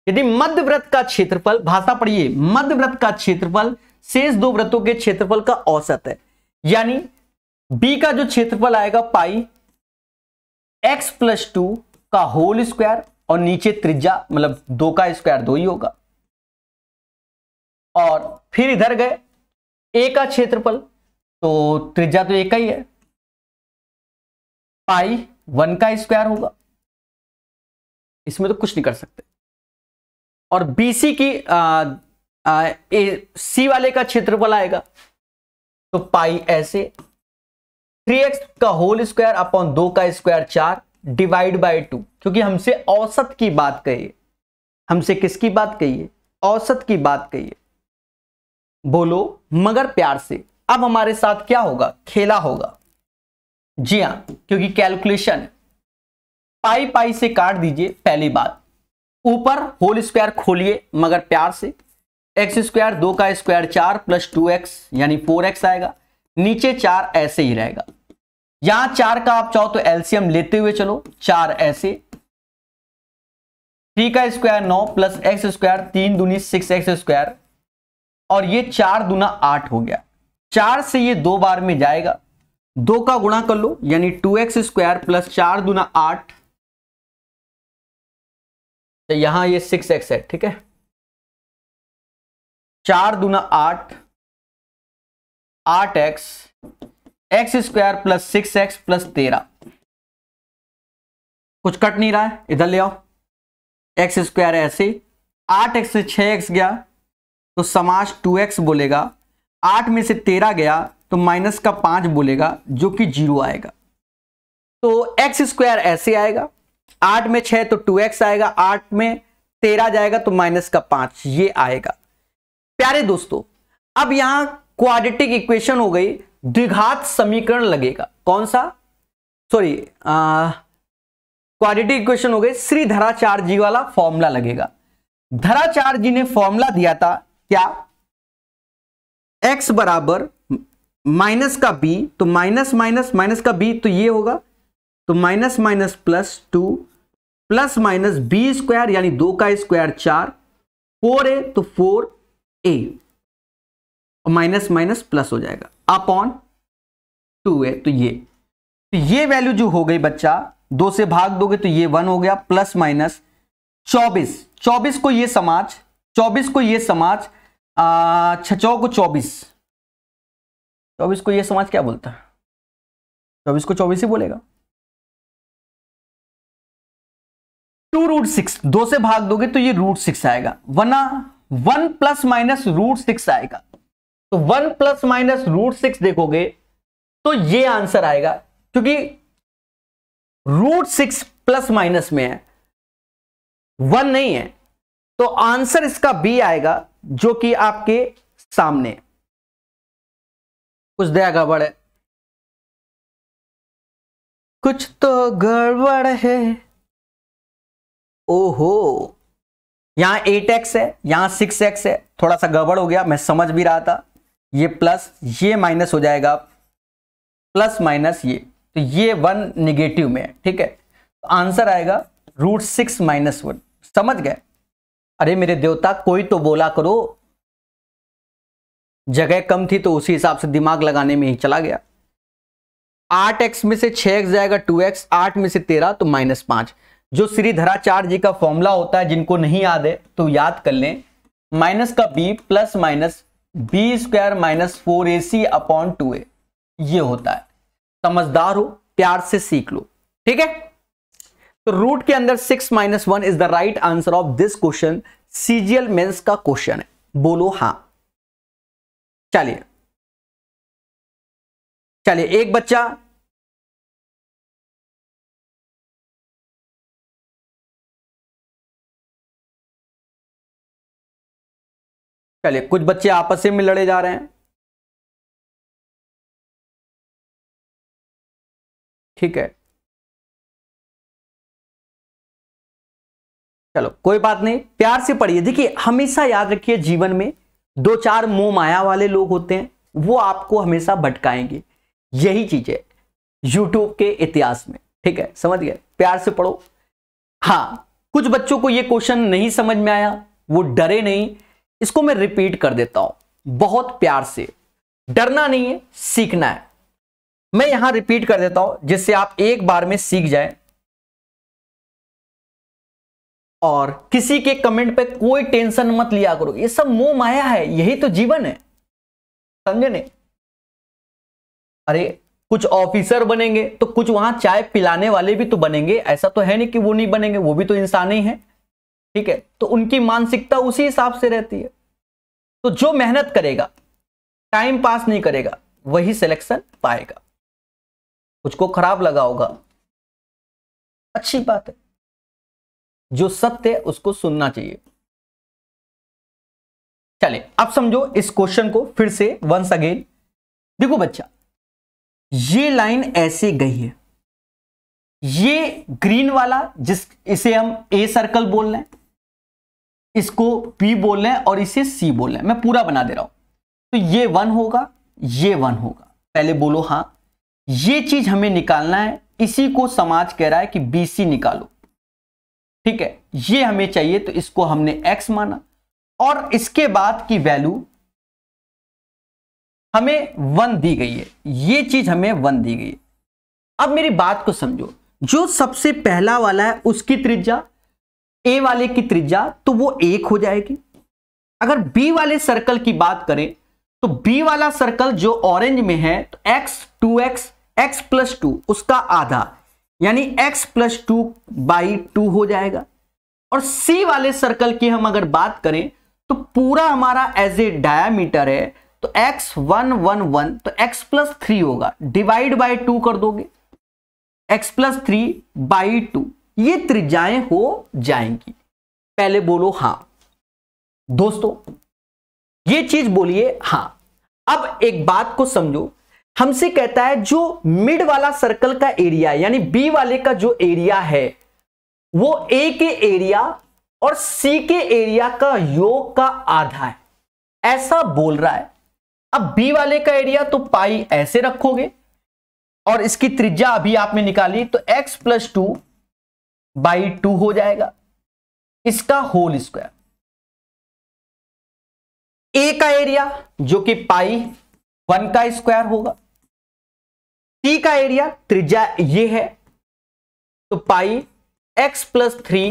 यदि मध्य व्रत का क्षेत्रफल भाषा पढ़िए मध्य व्रत का क्षेत्रफल शेष दो व्रतों के क्षेत्रफल का औसत है यानी बी का जो क्षेत्रफल आएगा पाई एक्स प्लस टू का होल स्क्वायर और नीचे त्रिज्या मतलब दो का स्क्वायर दो ही होगा और फिर इधर गए ए का क्षेत्रफल तो त्रिज्या तो एक का ही है पाई वन का स्क्वायर होगा इसमें तो कुछ नहीं कर सकते और बीसी की सी वाले का क्षेत्रफल आएगा तो पाई ऐसे थ्री एक्स का होल स्क्वायर अपॉन दो का स्क्वायर चार डिवाइड बाय टू क्योंकि हमसे औसत की बात कही हमसे किसकी बात कही औसत की बात कही बोलो मगर प्यार से अब हमारे साथ क्या होगा खेला होगा जी हाँ क्योंकि कैलकुलेशन है पाई पाई से काट दीजिए पहली बात ऊपर होल स्क्वायर खोलिए मगर प्यार से एक्स स्क्वायर दो का स्क्वायर चार प्लस टू एक्स यानी फोर एक्स आएगा नीचे चार ऐसे ही रहेगा यहां चार का आप चाहो तो एलसीएम लेते हुए चलो चार ऐसे थ्री का स्क्वायर नौ प्लस एक्स स्क्वायर तीन दूनी सिक्स एक्स स्क्वायर और ये चार दूना आठ हो गया चार से ये दो बार में जाएगा दो का गुणा कर लो यानी टू एक्स स्क्वायर प्लस चार दूना आठ तो यहां ये सिक्स एक्स है ठीक है चार दूना आठ आठ X X square plus six X plus तेरह कुछ कट नहीं रहा है इधर ले आओ एक्स स्क्वायर ऐसे आठ एक्स से छ एक्स गया तो समाज टू एक्स बोलेगा आठ में से तेरह गया तो माइनस का पांच बोलेगा जो कि जीरो आएगा तो एक्स स्क्वायर ऐसे आएगा आठ में छह तो टू एक्स आएगा आठ में तेरह जाएगा तो माइनस का पांच ये आएगा प्यारे दोस्तों अब यहां क्वाड्रेटिक इक्वेशन हो गई द्विघात समीकरण लगेगा कौन सा सॉरी क्वाड्रेटिक इक्वेशन हो गई श्री धराचार्य जी वाला फॉर्मूला लगेगा धराचार्य जी ने फॉर्मूला दिया था क्या एक्स बराबर माइनस का बी तो माइनस माइनस माइनस का बी तो ये होगा तो minus minus plus two plus minus B square यानी दो का स्क्वायर चार फोर ए तो four A minus minus plus हो जाएगा अपॉन टू ए तो ये तो ये वैल्यू जो हो गई बच्चा दो से भाग दोगे तो ये वन हो गया प्लस माइनस चौबीस चौबीस को ये समाज चौबीस को ये समाज छचौ को चौबीस चौबीस को ये समाज क्या बोलता है चौबीस को चौबीस ही बोलेगा टू रूट सिक्स दो से भाग दोगे तो ये रूट सिक्स आएगा वना one plus minus root six आएगा तो one plus minus root six देखोगे तो ये आंसर आएगा क्योंकि रूट सिक्स प्लस माइनस में है वन नहीं है तो आंसर इसका बी आएगा जो कि आपके सामने कुछ दया गड़बड़ है कुछ तो गड़बड़ है ओहो यहां एट एक्स है यहां सिक्स एक्स है थोड़ा सा गड़बड़ हो गया मैं समझ भी रहा था ये प्लस ये माइनस हो जाएगा प्लस माइनस ये तो ये वन निगेटिव में है ठीक है तो आंसर आएगा रूट सिक्स माइनस वन समझ गए अरे मेरे देवता कोई तो बोला करो जगह कम थी तो उसी हिसाब से दिमाग लगाने में ही चला गया आठ एक्स में से छः एक्स जाएगा टू एक्स आठ में से तेरह तो माइनस पांच जो धराचार्य जी का फॉर्मूला होता है जिनको नहीं याद है तो याद कर लें माइनस का B plus minus B square minus four A C upon two A ये होता है समझदार हो प्यार से सीख लो ठीक है तो रूट के अंदर six minus one is the right answer of this question CGL mains का क्वेश्चन है बोलो हां चलिए चलिए एक बच्चा चलिए कुछ बच्चे आपस में लड़े जा रहे हैं ठीक है चलो कोई बात नहीं प्यार से पढ़िए देखिए हमेशा याद रखिए जीवन में दो चार मोह माया वाले लोग होते हैं वो आपको हमेशा भटकाएंगे यही चीज है यूट्यूब के इतिहास में ठीक है समझ गए प्यार से पढ़ो हाँ कुछ बच्चों को ये क्वेश्चन नहीं समझ में आया वो डरे नहीं इसको मैं रिपीट कर देता हूं बहुत प्यार से डरना नहीं है सीखना है मैं यहां रिपीट कर देता हूं जिससे आप एक बार में सीख जाए और किसी के कमेंट पे कोई टेंशन मत लिया करो ये सब मोह माया है यही तो जीवन है समझे नहीं अरे कुछ ऑफिसर बनेंगे तो कुछ वहां चाय पिलाने वाले भी तो बनेंगे ऐसा तो है नहीं कि वो नहीं बनेंगे वो भी तो इंसान ही है ठीक है तो उनकी मानसिकता उसी हिसाब से रहती है तो जो मेहनत करेगा टाइम पास नहीं करेगा वही सिलेक्शन पाएगा कुछ को खराब लगा होगा अच्छी बात है जो सत्य है उसको सुनना चाहिए चले अब समझो इस क्वेश्चन को फिर से वंस अगेन देखो बच्चा ये लाइन ऐसे गई है ये ग्रीन वाला जिस इसे हम ए सर्कल बोल रहे हैं इसको पी बोल रहे हैं और इसे सी बोल रहे हैं मैं पूरा बना दे रहा हूं तो ये वन होगा ये वन होगा पहले बोलो हां ये चीज हमें निकालना है इसी को समाज कह रहा है कि बीसी निकालो ठीक है ये हमें चाहिए तो इसको हमने एक्स माना और इसके बाद की वैल्यू हमें वन दी गई है ये चीज हमें वन दी गई है अब मेरी बात को समझो जो सबसे पहला वाला है उसकी त्रिज्या ए वाले की त्रिज्या तो वो एक हो जाएगी अगर बी वाले सर्कल की बात करें तो बी वाला सर्कल जो ऑरेंज में है तो X two X X plus two उसका आधा यानी X plus two by two हो जाएगा और सी वाले सर्कल की हम अगर बात करें तो पूरा हमारा एज ए डायामीटर है तो एक्स वन वन वन तो एक्स प्लस थ्री होगा डिवाइड बाई टू कर दोगे X plus three by two ये त्रिज्याएं हो जाएंगी पहले बोलो हां दोस्तों ये चीज बोलिए हां अब एक बात को समझो हमसे कहता है जो मिड वाला सर्कल का एरिया यानी बी वाले का जो एरिया है वो ए के एरिया और सी के एरिया का योग का आधा है ऐसा बोल रहा है अब बी वाले का एरिया तो पाई ऐसे रखोगे और इसकी त्रिज्या अभी आपने निकाली तो x plus two by two हो जाएगा इसका होल स्क्वायर ए का एरिया जो कि पाई वन का स्क्वायर होगा टी का एरिया त्रिज्या ये है तो पाई एक्स प्लस थ्री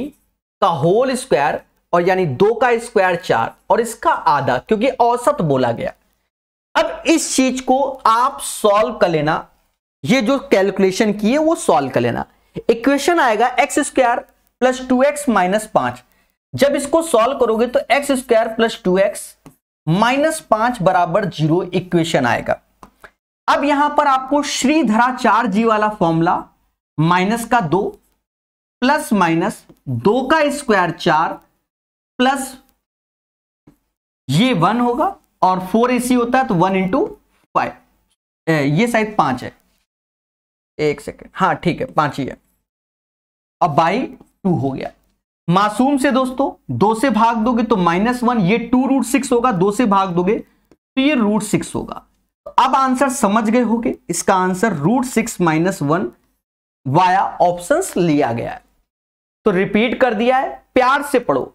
का होल स्क्वायर और यानी दो का स्क्वायर चार और इसका आधा क्योंकि औसत बोला गया अब इस चीज को आप सॉल्व कर लेना ये जो कैलकुलेशन की है वो सॉल्व कर लेना इक्वेशन आएगा X square plus two X minus पांच जब इसको सॉल्व करोगे तो X square plus two X minus पांच बराबर जीरो इक्वेशन आएगा अब यहां पर आपको श्रीधराचार्य चार जी वाला फॉर्मूला माइनस का दो प्लस माइनस दो का स्क्वायर चार प्लस ये वन होगा और फोर सी होता है तो वन इंटू फाइव ये शायद पांच है एक सेकेंड हाँ ठीक है पांच ही है अब बाई टू हो गया मासूम से दोस्तों दो से भाग दोगे तो माइनस वन ये टू रूट सिक्स होगा दो से भाग दोगे तो ये रूट सिक्स होगा अब आंसर समझ गए होगे इसका answer root six minus one via option लिया गया है तो रिपीट कर दिया है प्यार से पढ़ो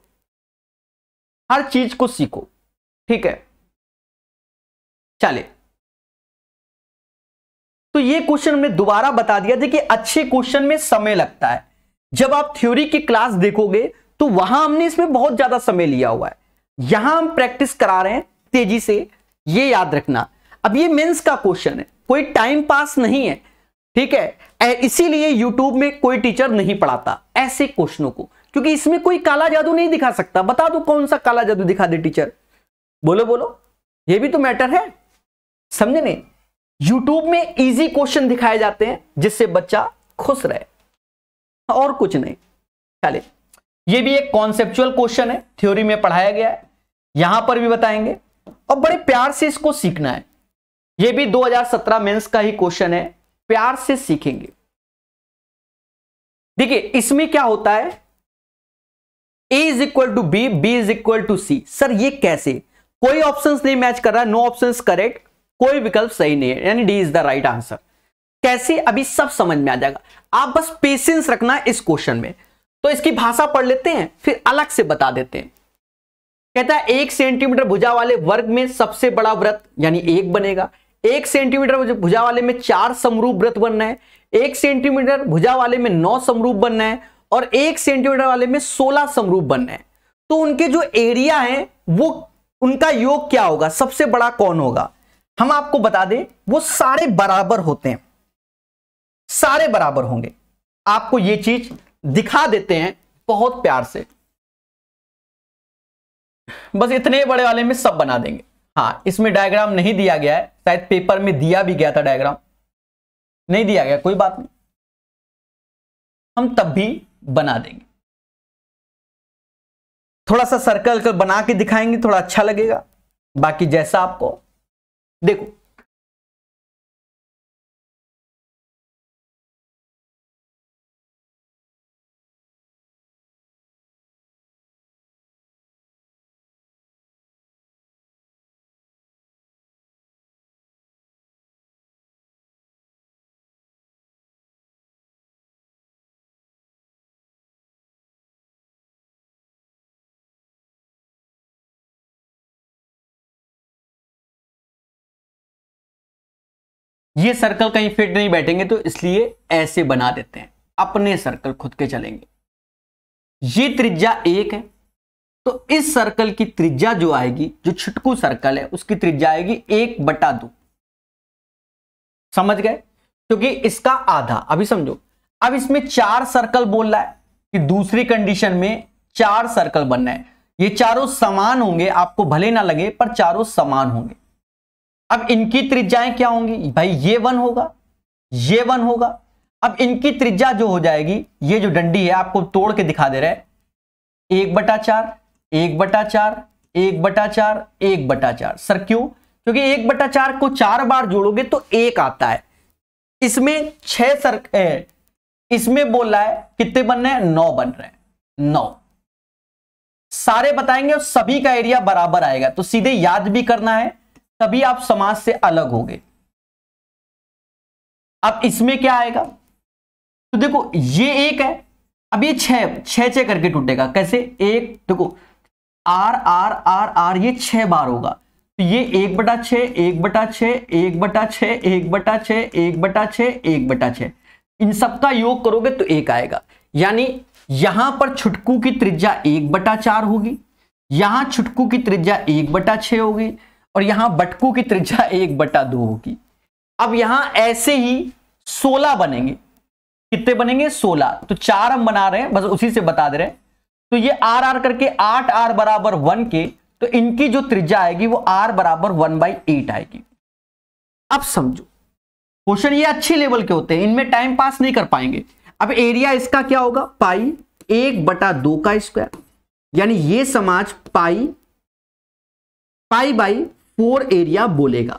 हर चीज को सीखो ठीक है चलिए तो ये क्वेश्चन हमने दोबारा बता दिया था कि अच्छे क्वेश्चन में समय लगता है जब आप थ्योरी की क्लास देखोगे तो वहां हमने इसमें बहुत ज्यादा समय लिया हुआ है यहां हम प्रैक्टिस करा रहे हैं तेजी से ये याद रखना अब ये मेंस का क्वेश्चन है कोई टाइम पास नहीं है ठीक है इसीलिए यूट्यूब में कोई टीचर नहीं पढ़ाता ऐसे क्वेश्चनों को क्योंकि इसमें कोई काला जादू नहीं दिखा सकता बता दो कौन सा काला जादू दिखा दे टीचर बोलो बोलो ये भी तो मैटर है समझे नहीं यूट्यूब में इजी क्वेश्चन दिखाए जाते हैं जिससे बच्चा खुश रहे और कुछ नहीं चले ये भी एक कॉन्सेप्चुअल क्वेश्चन है थ्योरी में पढ़ाया गया है यहां पर भी बताएंगे और बड़े प्यार से इसको सीखना है ये भी 2017 मेंस का ही क्वेश्चन है प्यार से सीखेंगे देखिए इसमें क्या होता है A is equal to B B is equal to C sir ये कैसे कोई ऑप्शंस नहीं मैच कर रहा नो ऑप्शंस करेक्ट कोई विकल्प सही नहीं है यानी D is the right answer कैसे अभी सब समझ में आ जाएगा आप बस पेशेंस रखना इस क्वेश्चन में तो इसकी भाषा पढ़ लेते हैं फिर अलग से बता देते हैं कहता है एक सेंटीमीटर भुजा वाले वर्ग में सबसे बड़ा व्रत यानी एक बनेगा एक सेंटीमीटर भुजा वाले में चार समरूप व्रत बनना है एक सेंटीमीटर भुजा वाले में नौ समरूप बनना है और एक सेंटीमीटर वाले में सोलह समरूप बनना है तो उनके जो एरिया है वो उनका योग क्या होगा सबसे बड़ा कौन होगा हम आपको बता दें वो सारे बराबर होते हैं सारे बराबर होंगे आपको ये चीज दिखा देते हैं बहुत प्यार से बस इतने बड़े वाले में सब बना देंगे हाँ इसमें डायग्राम नहीं दिया गया है शायद पेपर में दिया भी गया था डायग्राम नहीं दिया गया कोई बात नहीं हम तब भी बना देंगे थोड़ा सा सर्कल बना के दिखाएंगे थोड़ा अच्छा लगेगा बाकी जैसा आपको deco ये सर्कल कहीं फिट नहीं बैठेंगे तो इसलिए ऐसे बना देते हैं अपने सर्कल खुद के चलेंगे ये त्रिज्या एक है तो इस सर्कल की त्रिज्या जो आएगी जो छिटकू सर्कल है उसकी त्रिज्या आएगी एक बटा दो समझ गए क्योंकि इसका आधा अभी समझो अब इसमें चार सर्कल बोल रहा है कि दूसरी कंडीशन में चार सर्कल बनना है ये चारों समान होंगे आपको भले ना लगे पर चारों समान होंगे अब इनकी त्रिज्याएं क्या होंगी भाई ये वन होगा ये वन होगा अब इनकी त्रिज्या जो हो जाएगी ये जो डंडी है आपको तोड़ के दिखा दे रहा है एक बटा चार एक बटा चार एक बटा चार एक बटा चार सर क्यों क्योंकि एक बटा चार को चार बार जोड़ोगे तो एक आता है इसमें छह सर इसमें बोल रहा है कितने बन रहे हैं नौ बन रहे हैं नौ सारे बताएंगे और सभी का एरिया बराबर आएगा तो सीधे याद भी करना है तभी आप समाज से अलग होगे अब इसमें क्या आएगा तो देखो ये एक है अब ये छह छह छह करके टूटेगा कैसे एक देखो आर आर आर आर ये छह बार होगा तो ये एक बटा छ एक बटा छ एक बटा छ एक बटा छ एक बटा छ एक बटा छ इन सबका योग करोगे तो एक आएगा यानी यहां पर छुटकू की त्रिज्या एक बटा चार होगी यहां छुटकू की त्रिज्या एक बटा छ होगी और यहां बटकू की त्रिज्या एक बटा दो होगी अब यहां ऐसे ही सोलह बनेंगे कितने बनेंगे सोलह तो चार हम बना रहे हैं बस उसी से बता दे रहे हैं तो ये आर आर करके आठ आर बराबर वन के तो इनकी जो त्रिज्या आएगी वो आर बराबर वन बाई एट आएगी अब समझो क्वेश्चन ये अच्छे लेवल के होते हैं इनमें टाइम पास नहीं कर पाएंगे अब एरिया इसका क्या होगा पाई एक बटा दो का स्क्वायर यानी ये समाज pi pi by four area बोलेगा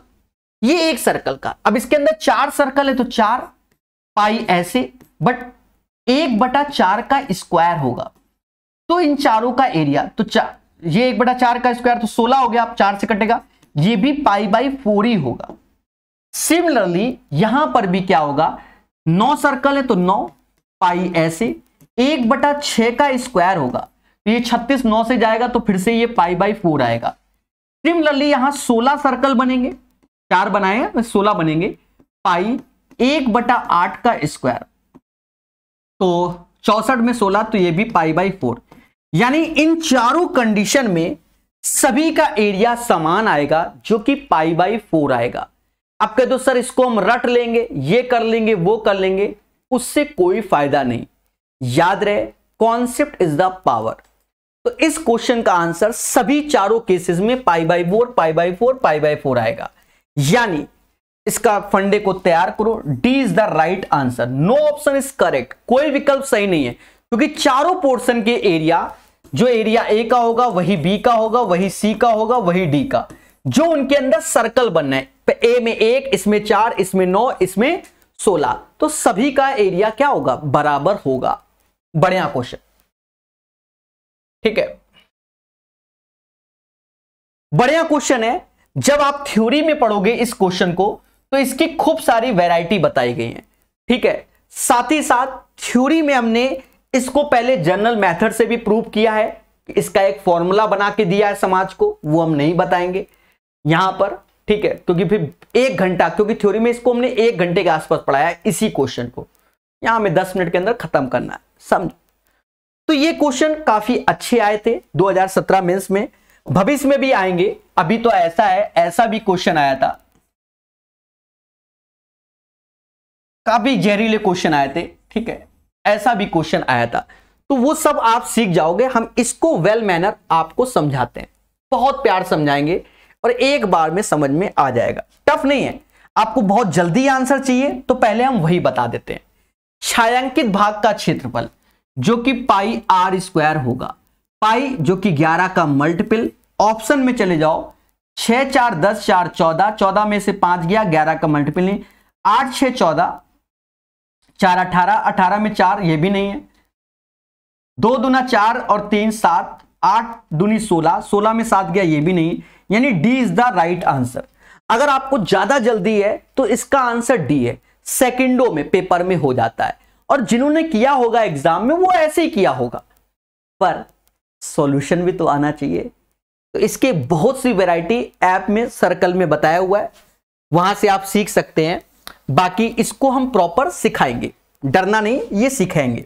ये एक सर्कल का अब इसके अंदर चार सर्कल है तो चार पाई ऐसे बट एक बटा चार का स्क्वायर होगा तो इन चारों का एरिया तो चार ये एक बटा चार का स्क्वायर तो सोलह हो गया आप चार से कटेगा ये भी पाई बाई फोर ही होगा सिमिलरली यहां पर भी क्या होगा नौ सर्कल है तो नौ पाई ऐसे एक बटा छ का स्क्वायर होगा तो ये छत्तीस नौ से जाएगा तो फिर से ये पाई बाई फोर आएगा सिमिलरली यहां सोलह सर्कल बनेंगे चार बनाए सोलह बनेंगे पाई एक बटा आठ का स्क्वायर तो चौसठ में सोलह तो ये भी पाई बाई फोर यानी इन चारों कंडीशन में सभी का एरिया समान आएगा जो कि पाई बाई फोर आएगा आप कह दो सर इसको हम रट लेंगे ये कर लेंगे वो कर लेंगे उससे कोई फायदा नहीं याद रहे कॉन्सेप्ट इज द पावर तो इस क्वेश्चन का आंसर सभी चारों केसेस में pi by four pi by four pi by four आएगा यानी इसका फंडे को तैयार करो D is the right answer no option is correct कोई विकल्प सही नहीं है क्योंकि चारों पोर्शन के एरिया जो एरिया ए का होगा वही बी का होगा वही सी का होगा वही डी का जो उनके अंदर सर्कल बनना है ए तो में एक इसमें चार इसमें नौ इसमें सोलह तो सभी का एरिया क्या होगा बराबर होगा बढ़िया क्वेश्चन ठीक है बढ़िया क्वेश्चन है जब आप थ्योरी में पढ़ोगे इस क्वेश्चन को तो इसकी खूब सारी वैरायटी बताई गई है ठीक है साथ ही साथ थ्योरी में हमने इसको पहले जनरल मेथड से भी प्रूव किया है इसका एक फॉर्मूला बना के दिया है समाज को वो हम नहीं बताएंगे यहां पर ठीक है क्योंकि फिर एक घंटा क्योंकि थ्योरी में इसको हमने एक घंटे के आसपास पढ़ाया इसी क्वेश्चन को यहां हमें दस मिनट के अंदर खत्म करना है समझ तो ये क्वेश्चन काफी अच्छे आए थे 2017 मेंस में भविष्य में भी आएंगे अभी तो ऐसा है ऐसा भी क्वेश्चन आया था काफी जहरीले क्वेश्चन आए थे ठीक है ऐसा भी क्वेश्चन आया था तो वो सब आप सीख जाओगे हम इसको वेल मैनर आपको समझाते हैं बहुत प्यार समझाएंगे और एक बार में समझ में आ जाएगा टफ नहीं है आपको बहुत जल्दी आंसर चाहिए तो पहले हम वही बता देते हैं छायांकित भाग का क्षेत्रफल जो कि पाई आर स्क्वायर होगा पाई जो कि 11 का मल्टीपल ऑप्शन में चले जाओ छः चार दस चार चौदह चौदह में से पांच गया ग्यारह का मल्टीपल नहीं आठ छ चौदह चार अठारह अठारह में चार ये भी नहीं है दो दुना चार और तीन सात आठ दुनी सोलह सोलह में सात गया ये भी नहीं यानी D is the right answer अगर आपको ज्यादा जल्दी है तो इसका आंसर डी है सेकेंडो में पेपर में हो जाता है और जिन्होंने किया होगा एग्जाम में वो ऐसे ही किया होगा पर सॉल्यूशन भी तो आना चाहिए तो इसके बहुत सी वैरायटी ऐप में सर्कल में बताया हुआ है वहां से आप सीख सकते हैं बाकी इसको हम प्रॉपर सिखाएंगे डरना नहीं ये सिखाएंगे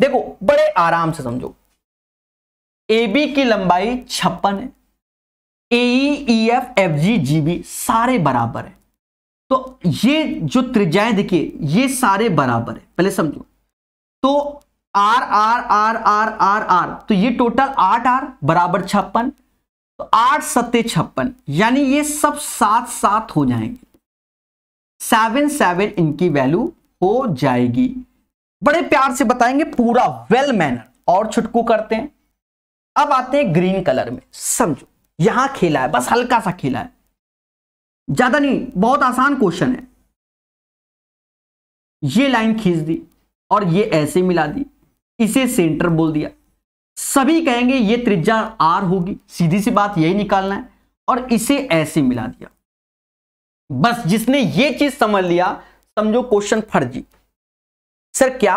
देखो बड़े आराम से समझो ए बी की लंबाई छप्पन है A E F F G G B सारे बराबर है तो ये जो त्रिज्याएं देखिए ये सारे बराबर है पहले समझो तो R R R R R R तो ये टोटल आठ आर बराबर छप्पन तो आठ सत्ते छप्पन यानी ये सब सात सात हो जाएंगे सेवन सेवन इनकी वैल्यू हो जाएगी बड़े प्यार से बताएंगे पूरा वेल मैनर और छुटकू करते हैं अब आते हैं ग्रीन कलर में समझो यहां खेला है बस हल्का सा खेला है ज्यादा नहीं बहुत आसान क्वेश्चन है ये लाइन खींच दी और ये ऐसे मिला दी इसे सेंटर बोल दिया सभी कहेंगे ये त्रिज्या आर होगी सीधी सी बात यही निकालना है और इसे ऐसे मिला दिया बस जिसने ये चीज समझ लिया समझो क्वेश्चन फर्जी सर क्या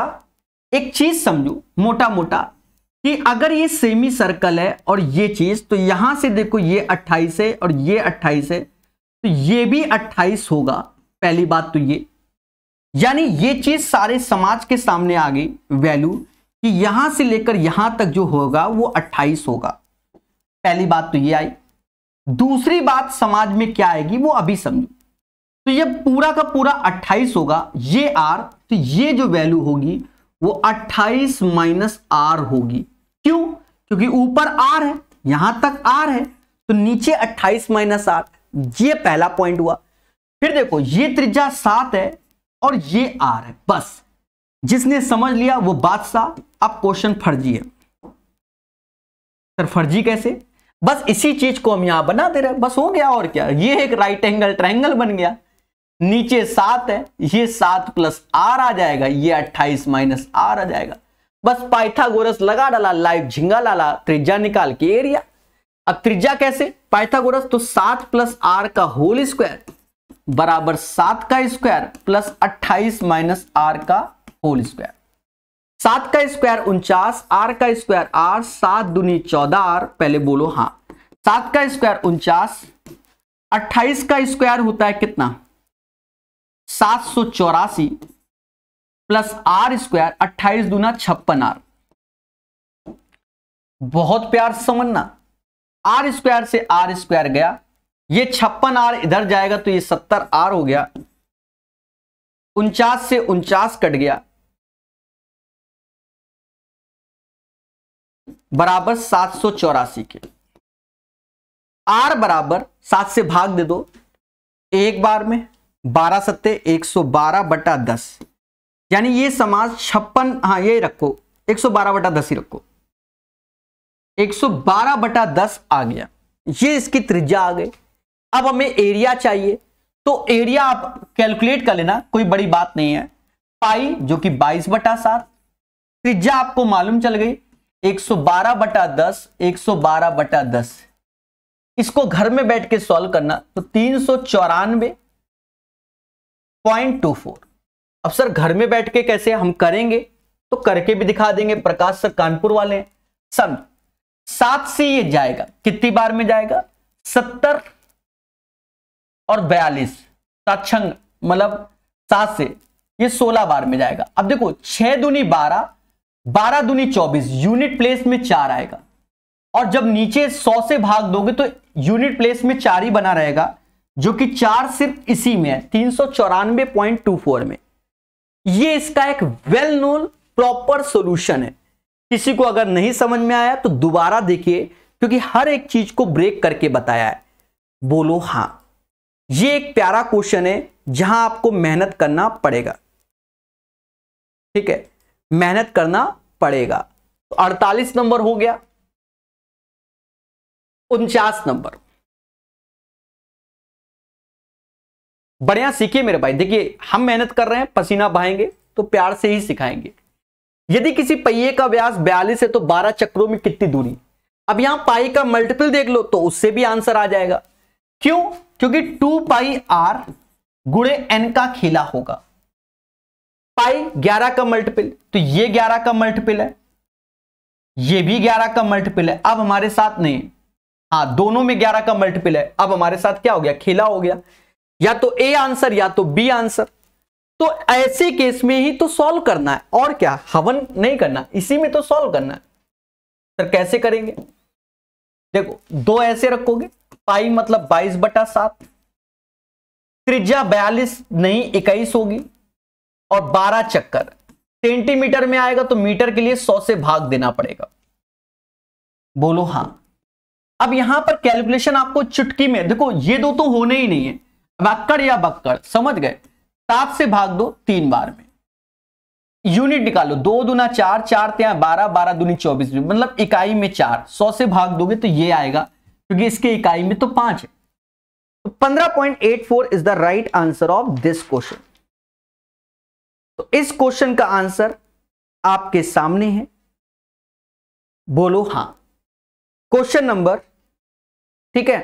एक चीज समझो मोटा मोटा कि अगर ये सेमी सर्कल है और ये चीज तो यहां से देखो ये 28 है और ये 28 है तो ये भी 28 होगा पहली बात तो ये यानी ये चीज सारे समाज के सामने आ गई वैल्यू कि यहां से लेकर यहां तक जो होगा वो 28 होगा पहली बात तो ये आई दूसरी बात समाज में क्या आएगी वो अभी समझो तो ये पूरा का पूरा 28 होगा ये आर तो ये जो वैल्यू होगी वो 28 माइनस आर होगी क्यों क्योंकि ऊपर आर है यहां तक आर है तो नीचे 28 माइनस आर ये पहला पॉइंट हुआ फिर देखो ये त्रिज्या सात है और ये आर है बस जिसने समझ लिया वो बादशाह अब क्वेश्चन फर्जी है सर फर्जी कैसे बस इसी चीज को हम यहां बना दे रहे हैं बस हो गया और क्या ये एक राइट एंगल ट्राइंगल बन गया नीचे सात है ये सात प्लस आर आ जाएगा ये अट्ठाईस माइनस आर आ जाएगा बस पाइथागोरस लगा डाला लाइव झिंगा लाला त्रिज्या निकाल के एरिया अब त्रिज्या कैसे पाइथागोरस तो सात प्लस आर का होल स्क्वायर बराबर सात का स्क्वायर प्लस अट्ठाईस माइनस आर का होल स्क्वायर सात का स्क्वायर उनचास आर का स्क्वायर आर सात दुनी चौदह आर पहले बोलो हां सात का स्क्वायर उनचास अट्ठाईस का स्क्वायर होता है कितना सात सौ चौरासी प्लस आर स्क्वायर अट्ठाईस दुना छप्पन आर बहुत प्यार समझना आर स्क्वायर से आर स्क्वायर गया ये छप्पन आर इधर जाएगा तो ये सत्तर आर हो गया उनचास से उनचास कट गया बराबर सात सौ चौरासी के आर बराबर सात से भाग दे दो एक बार में बारह सत्ते एक सौ बारह बटा दस यानी ये समाज छप्पन हाँ ये रखो एक सौ बारह बटा दस ही रखो 112 बटा 10 आ गया ये इसकी त्रिज्या आ गई अब हमें एरिया चाहिए तो एरिया आप कैलकुलेट कर लेना कोई बड़ी बात नहीं है पाई जो कि 22 बटा सात त्रिज्या आपको मालूम चल गई 112 बटा 10 112 बटा 10 इसको घर में बैठ के सॉल्व करना तो तीन सौ चौरानवे पॉइंट टू फोर अब सर घर में बैठ के कैसे हम करेंगे तो करके भी दिखा देंगे प्रकाश सर कानपुर वाले हैं सात से ये जाएगा कितनी बार में जाएगा सत्तर और बयालीस साक्षंग मतलब सात से ये सोलह बार में जाएगा अब देखो छह दुनी बारह बारह दुनी चौबीस यूनिट प्लेस में चार आएगा और जब नीचे सौ से भाग दोगे तो यूनिट प्लेस में चार ही बना रहेगा जो कि चार सिर्फ इसी में है तीन सौ चौरानवे पॉइंट टू फोर में ये इसका एक वेल नोन प्रॉपर सोल्यूशन है किसी को अगर नहीं समझ में आया तो दोबारा देखिए क्योंकि हर एक चीज को ब्रेक करके बताया है बोलो हां ये एक प्यारा क्वेश्चन है जहां आपको मेहनत करना पड़ेगा ठीक है मेहनत करना पड़ेगा तो 48 नंबर हो गया उनचास नंबर बढ़िया सीखिए मेरे भाई देखिए हम मेहनत कर रहे हैं पसीना बहाएंगे तो प्यार से ही सिखाएंगे यदि किसी पहिए का व्यास बयालीस है तो बारह चक्रों में कितनी दूरी अब यहां पाई का मल्टीपल देख लो तो उससे भी आंसर आ जाएगा क्यों क्योंकि टू पाई आर गुड़े एन का खेला होगा पाई ग्यारह का मल्टीपल तो ये ग्यारह का मल्टीपल है ये भी ग्यारह का मल्टीपल है अब हमारे साथ नहीं हाँ दोनों में ग्यारह का मल्टीपल है अब हमारे साथ क्या हो गया खेला हो गया या तो ए आंसर या तो बी आंसर तो ऐसे केस में ही तो सॉल्व करना है और क्या हवन नहीं करना इसी में तो सॉल्व करना है सर कैसे करेंगे देखो दो ऐसे रखोगे पाई मतलब बाईस बटा सात त्रिज्या बयालीस नहीं इक्कीस होगी और बारह चक्कर सेंटीमीटर में आएगा तो मीटर के लिए सौ से भाग देना पड़ेगा बोलो हां अब यहां पर कैलकुलेशन आपको चुटकी में देखो ये दो तो होने ही नहीं है बक्कड़ या बक्कड़ समझ गए सात से भाग दो तीन बार में यूनिट निकालो दो दुना चार चार त्या बारह बारह दुनी चौबीस मतलब इकाई में चार सौ से भाग दोगे तो ये आएगा क्योंकि इसके इकाई में तो पांच है तो पंद्रह point eight four is the right answer of this question तो इस क्वेश्चन का आंसर आपके सामने है बोलो हां क्वेश्चन नंबर ठीक है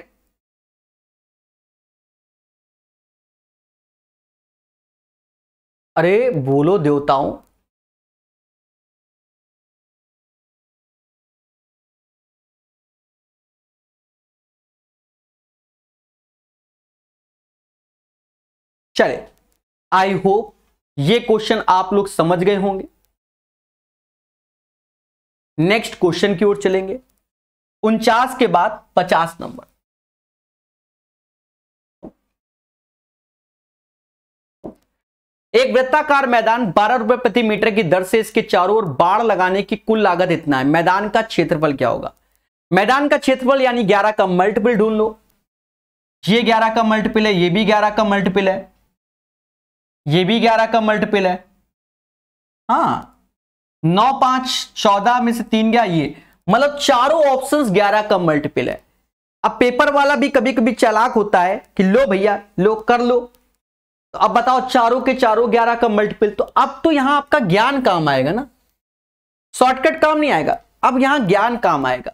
अरे बोलो देवताओं चले आई होप ये क्वेश्चन आप लोग समझ गए होंगे नेक्स्ट क्वेश्चन की ओर चलेंगे उनचास के बाद पचास नंबर एक वृत्ताकार मैदान बारह रुपए प्रति मीटर की दर से इसके चारों ओर बाढ़ लगाने की कुल लागत इतना है मैदान का क्षेत्रफल क्या होगा मैदान का क्षेत्रफल यानी ग्यारह का मल्टीपल ढूंढ लो ये ग्यारह का मल्टीपल है ये भी ग्यारह का मल्टीपल है ये भी ग्यारह का मल्टीपल है हाँ नौ पांच चौदह में से तीन गया ये मतलब चारों ऑप्शन ग्यारह का मल्टीपल है अब पेपर वाला भी कभी कभी चलाक होता है कि लो भैया लो कर लो तो अब बताओ चारों के चारों ग्यारह का मल्टीपल तो अब तो यहां आपका ज्ञान काम आएगा ना शॉर्टकट काम नहीं आएगा अब यहां ज्ञान काम आएगा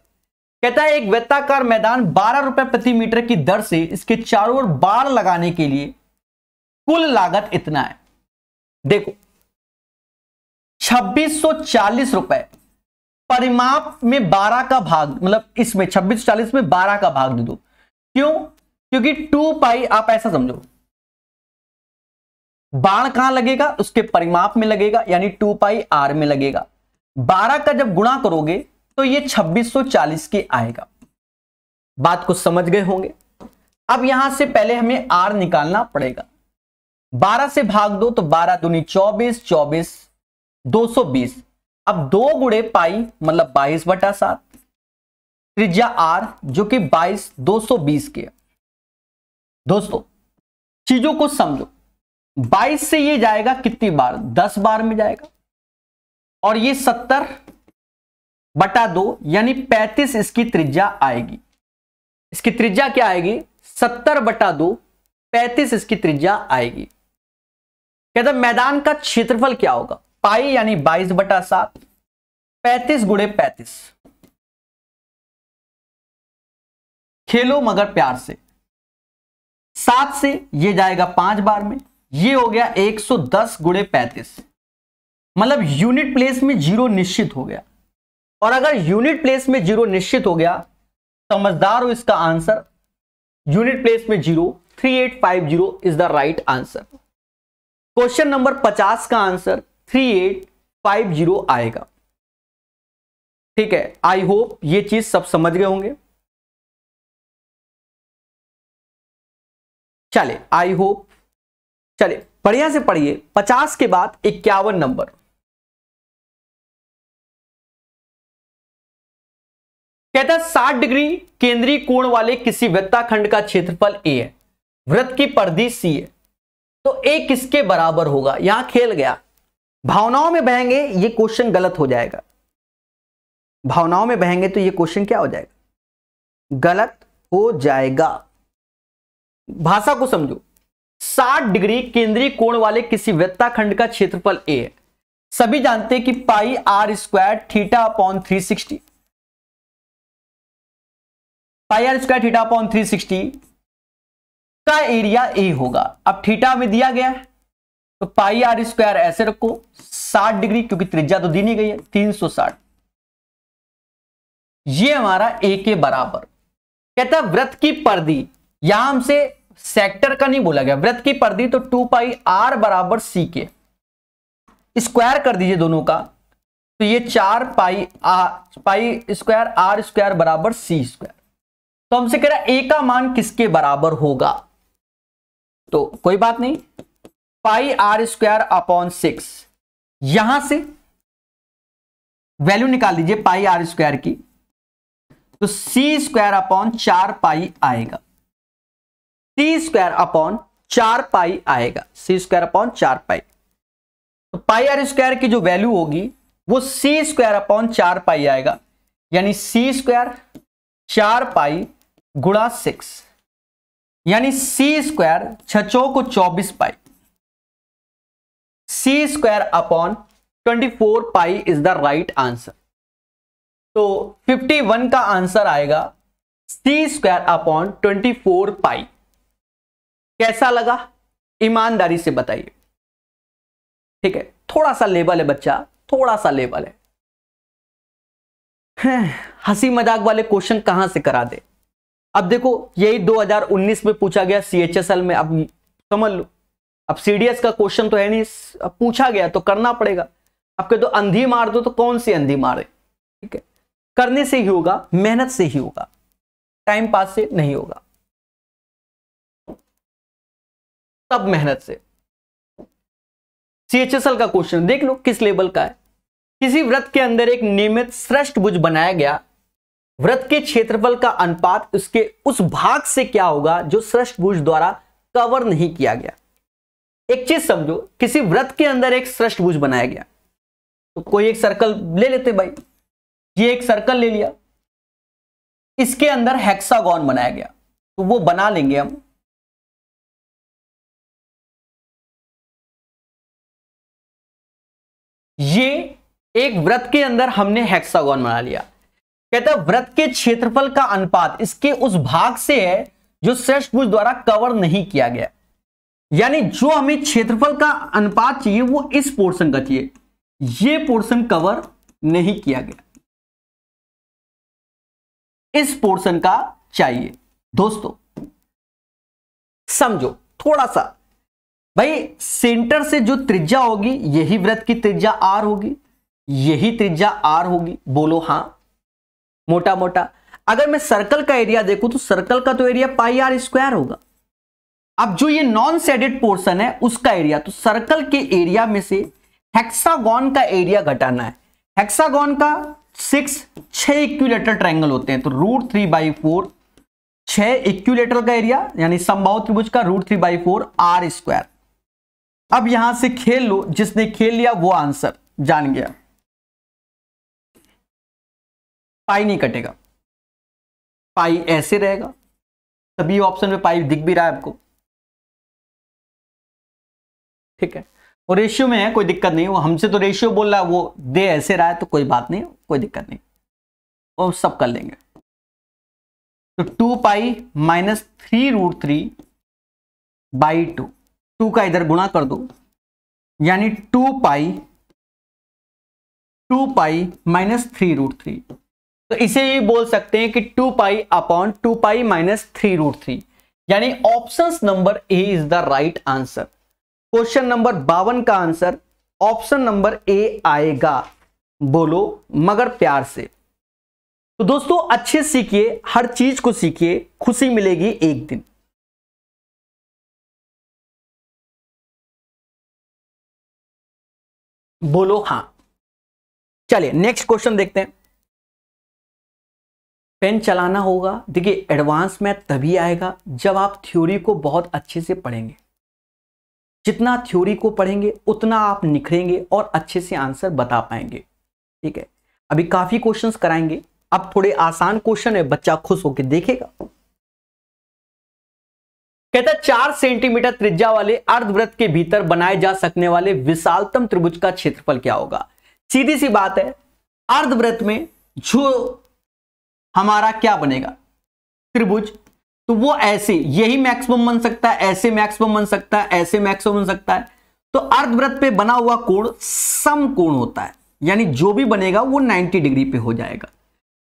कहता है एक वृत्ताकार मैदान बारह रुपए प्रति मीटर की दर से इसके चारों ओर बाढ़ लगाने के लिए कुल लागत इतना है देखो छब्बीस रुपए परिमाप में 12 का भाग मतलब इसमें 2640 में 12 का भाग दे दो क्यों क्योंकि 2 पाई आप ऐसा समझो बाण कहां लगेगा उसके परिमाप में लगेगा यानी टू पाई आर में लगेगा बारह का जब गुणा करोगे तो ये 2640 के आएगा बात को समझ गए होंगे अब यहां से पहले हमें आर निकालना पड़ेगा 12 से भाग दो तो 12 दूनी 24 24 220 अब दो गुड़े पाई मतलब 22 बटा सात त्रिज्या आर जो कि 22 220 के दोस्तों चीजों को समझो बाईस से ये जाएगा कितनी बार दस बार में जाएगा और ये सत्तर बटा दो यानी पैंतीस इसकी त्रिज्या आएगी इसकी त्रिज्या क्या आएगी सत्तर बटा दो पैंतीस इसकी त्रिज्या आएगी कहते मैदान का क्षेत्रफल क्या होगा पाई यानी बाईस बटा सात पैंतीस गुड़े पैंतीस खेलो मगर प्यार से सात से ये जाएगा पांच बार में ये हो गया 110 सौ दस गुड़े पैंतीस मतलब यूनिट प्लेस में जीरो निश्चित हो गया और अगर यूनिट प्लेस में जीरो निश्चित हो गया समझदार हो इसका आंसर यूनिट प्लेस में zero three eight five zero is the right answer question number पचास का answer three eight five zero आएगा ठीक है आई होप ये चीज सब समझ गए होंगे चले आई होप चलिए बढ़िया से पढ़िए पचास के बाद इक्यावन नंबर कहता है साठ डिग्री केंद्रीय कोण वाले किसी वृत्ताखंड का क्षेत्रफल ए है वृत्त की परिधि सी है तो ए किसके बराबर होगा यहां खेल गया भावनाओं में बहेंगे ये क्वेश्चन गलत हो जाएगा भावनाओं में बहेंगे तो ये क्वेश्चन क्या हो जाएगा गलत हो जाएगा भाषा को समझो 60 डिग्री केंद्रीय कोण वाले किसी वृत्ताखंड का क्षेत्रफल ए है सभी जानते हैं कि pi R square theta upon three sixty pi R square theta upon three sixty का एरिया ए होगा अब थीटा में दिया गया है तो पाई आर स्क्वायर ऐसे रखो 60 डिग्री क्योंकि त्रिज्या तो दी नहीं गई है 360 ये हमारा ए के बराबर कहता वृत्त की परदी यहां हमसे सेक्टर का नहीं बोला गया वृत्त की परिधि तो टू पाई आर बराबर सी के स्क्वायर कर दीजिए दोनों का तो ये चार पाई आ, पाई स्क्वायर आर स्क्वायर बराबर सी स्क्वायर तो हमसे कह रहा है ए का मान किसके बराबर होगा तो कोई बात नहीं pi R square upon six यहां से वैल्यू निकाल लीजिए पाई आर स्क्वायर की तो सी स्क्वायर अपॉन चार पाई आएगा टी स्क्वायर अपॉन चार पाई आएगा सी स्क्वायर अपॉन चार पाई तो पाई आर स्क्वायर की जो वैल्यू होगी वो सी स्क्वायर अपॉन चार पाई आएगा यानी सी स्क्वायर चार पाई गुणा सिक्स यानी सी स्क्वायर छचो को चौबीस pi C square upon twenty four pi is the right answer तो फिफ्टी वन का आंसर आएगा C square upon twenty four pi कैसा लगा ईमानदारी से बताइए ठीक है थोड़ा सा लेबल है बच्चा थोड़ा सा लेबल है हंसी मजाक वाले क्वेश्चन कहां से करा दे अब देखो यही 2019 में पूछा गया सीएचएसएल में अब समझ लो अब सीडीएस का क्वेश्चन तो है नहीं पूछा गया तो करना पड़ेगा आपके तो अंधी मार दो तो कौन सी अंधी मारे ठीक है करने से ही होगा मेहनत से ही होगा टाइम पास से नहीं होगा तब मेहनत से सीएचएसएल का क्वेश्चन देख लो किस लेवल का है किसी व्रत के अंदर एक नियमित श्रेष्ठ भुज बनाया गया व्रत के क्षेत्रफल का अनुपात उसके उस भाग से क्या होगा जो श्रेष्ठ भुज द्वारा कवर नहीं किया गया एक चीज समझो किसी व्रत के अंदर एक श्रेष्ठ भुज बनाया गया तो कोई एक सर्कल ले लेते भाई ये एक सर्कल ले लिया इसके अंदर हेक्सागोन बनाया गया तो वो बना लेंगे हम ये एक व्रत के अंदर हमने हेक्सागोन बना लिया कहता है व्रत के क्षेत्रफल का अनुपात इसके उस भाग से है जो श्रेष्ठ भुज द्वारा कवर नहीं किया गया यानी जो हमें क्षेत्रफल का अनुपात चाहिए वो इस पोर्शन का चाहिए ये पोर्शन कवर नहीं किया गया इस पोर्शन का चाहिए दोस्तों समझो थोड़ा सा भाई सेंटर से जो त्रिज्या होगी यही व्रत की त्रिज्या आर होगी यही त्रिज्या आर होगी बोलो हां मोटा मोटा अगर मैं सर्कल का एरिया देखूं तो सर्कल का तो एरिया पाई आर स्क्वायर होगा अब जो ये नॉन सेडेड पोर्शन है उसका एरिया तो सर्कल के एरिया में से हेक्सागोन का एरिया घटाना है हेक्सागोन का सिक्स छह इक्विलेटर ट्रायंगल होते हैं तो रूट थ्री बाई फोर छह इक्विलेटर का एरिया यानी संभाव त्रिभुज का root three by four R square अब यहां से खेल लो जिसने खेल लिया वो आंसर जान गया पाई नहीं कटेगा पाई ऐसे रहेगा सभी ऑप्शन में पाई दिख भी रहा है आपको ठीक है और रेशियो में है कोई दिक्कत नहीं वो हमसे तो रेशियो बोल रहा है वो दे ऐसे रहा है तो कोई बात नहीं कोई दिक्कत नहीं वो सब कर लेंगे तो two pi minus three root three by two two का इधर गुणा कर दो यानी two pi two pi minus three root three तो इसे ही बोल सकते हैं कि two pi upon two pi minus three root three यानी option number A is the right answer question number बावन का आंसर ऑप्शन नंबर ए आएगा बोलो मगर प्यार से तो दोस्तों अच्छे सीखिए हर चीज को सीखिए खुशी मिलेगी एक दिन बोलो हां चलिए नेक्स्ट क्वेश्चन देखते हैं पेन चलाना होगा देखिए एडवांस मैथ तभी आएगा जब आप थ्योरी को बहुत अच्छे से पढ़ेंगे जितना थ्योरी को पढ़ेंगे उतना आप निखरेंगे और अच्छे से आंसर बता पाएंगे ठीक है अभी काफ़ी क्वेश्चंस कराएंगे अब थोड़े आसान क्वेश्चन है बच्चा खुश होकर देखेगा कहता है चार सेंटीमीटर त्रिज्या वाले अर्धव्रत के भीतर बनाए जा सकने वाले विशालतम त्रिभुज का क्षेत्रफल क्या होगा सीधी सी बात है अर्धव्रत में जो हमारा क्या बनेगा त्रिभुज तो वो ऐसे यही मैक्सिमम बन सकता है ऐसे मैक्सिमम बन सकता है ऐसे मैक्सिमम बन सकता है तो अर्धव्रत पे बना हुआ कोण सम कोण होता है यानी जो भी बनेगा वो 90 डिग्री पे हो जाएगा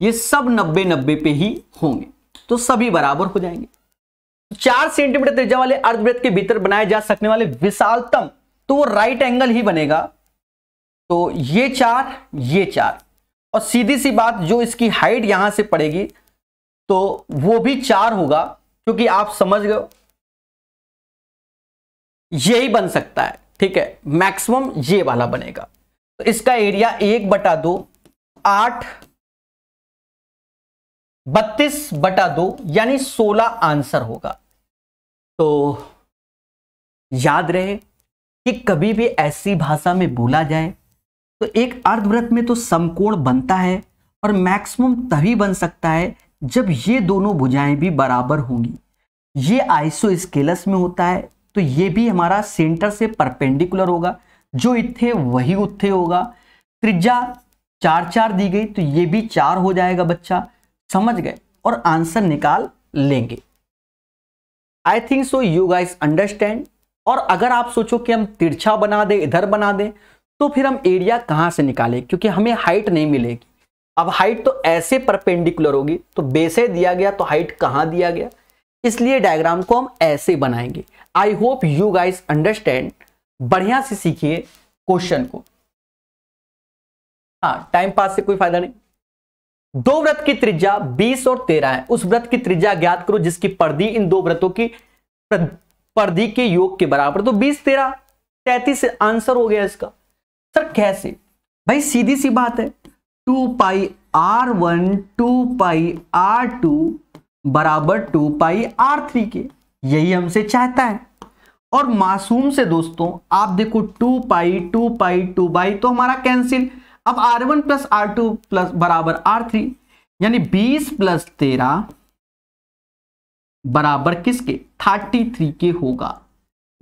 ये सब 90 90 पे ही होंगे तो सभी बराबर हो जाएंगे चार सेंटीमीटर त्रिज्या वाले अर्धवृत्त के भीतर बनाए जा सकने वाले विशालतम तो वो राइट एंगल ही बनेगा तो ये चार ये चार और सीधी सी बात जो इसकी हाइट यहां से पड़ेगी तो वो भी चार होगा क्योंकि आप समझ गए ये ही बन सकता है ठीक है मैक्सिमम ये वाला बनेगा तो इसका एरिया एक बटा दो आठ बत्तीस बटा दो यानी सोलह आंसर होगा तो याद रहे कि कभी भी ऐसी भाषा में बोला जाए तो एक अर्धव्रत में तो समकोण बनता है और मैक्सिमम तभी बन सकता है जब ये दोनों भुजाएं भी बराबर होंगी ये आइसो स्केलस में होता है तो ये भी हमारा सेंटर से परपेंडिकुलर होगा जो इथे वही उत्थे होगा त्रिज्या चार चार दी गई तो ये भी चार हो जाएगा बच्चा समझ गए और आंसर निकाल लेंगे I think so you guys understand और अगर आप सोचो कि हम तिरछा बना दें इधर बना दें तो फिर हम एरिया कहाँ से निकालें क्योंकि हमें हाइट नहीं मिलेगी अब हाइट तो ऐसे परपेंडिकुलर होगी तो बेसे दिया गया तो हाइट कहाँ दिया गया इसलिए डायग्राम को हम ऐसे बनाएंगे I hope you guys understand बढ़िया से सीखिए क्वेश्चन को हाँ टाइम पास से कोई फायदा नहीं दो व्रत की त्रिज्या 20 और 13 है उस व्रत की त्रिज्या ज्ञात करो जिसकी परिधि इन दो व्रतों की परिधि के योग के बराबर तो 20 13 तैतीस आंसर हो गया इसका सर कैसे भाई सीधी सी बात है two pi R one two pi R two बराबर टू पाई आर थ्री के यही हमसे चाहता है और मासूम से दोस्तों आप देखो two pi two pi two pi तो हमारा कैंसिल अब R one plus R two plus बराबर आर थ्री यानी बीस प्लस तेरह बराबर किसके थर्टी थ्री के होगा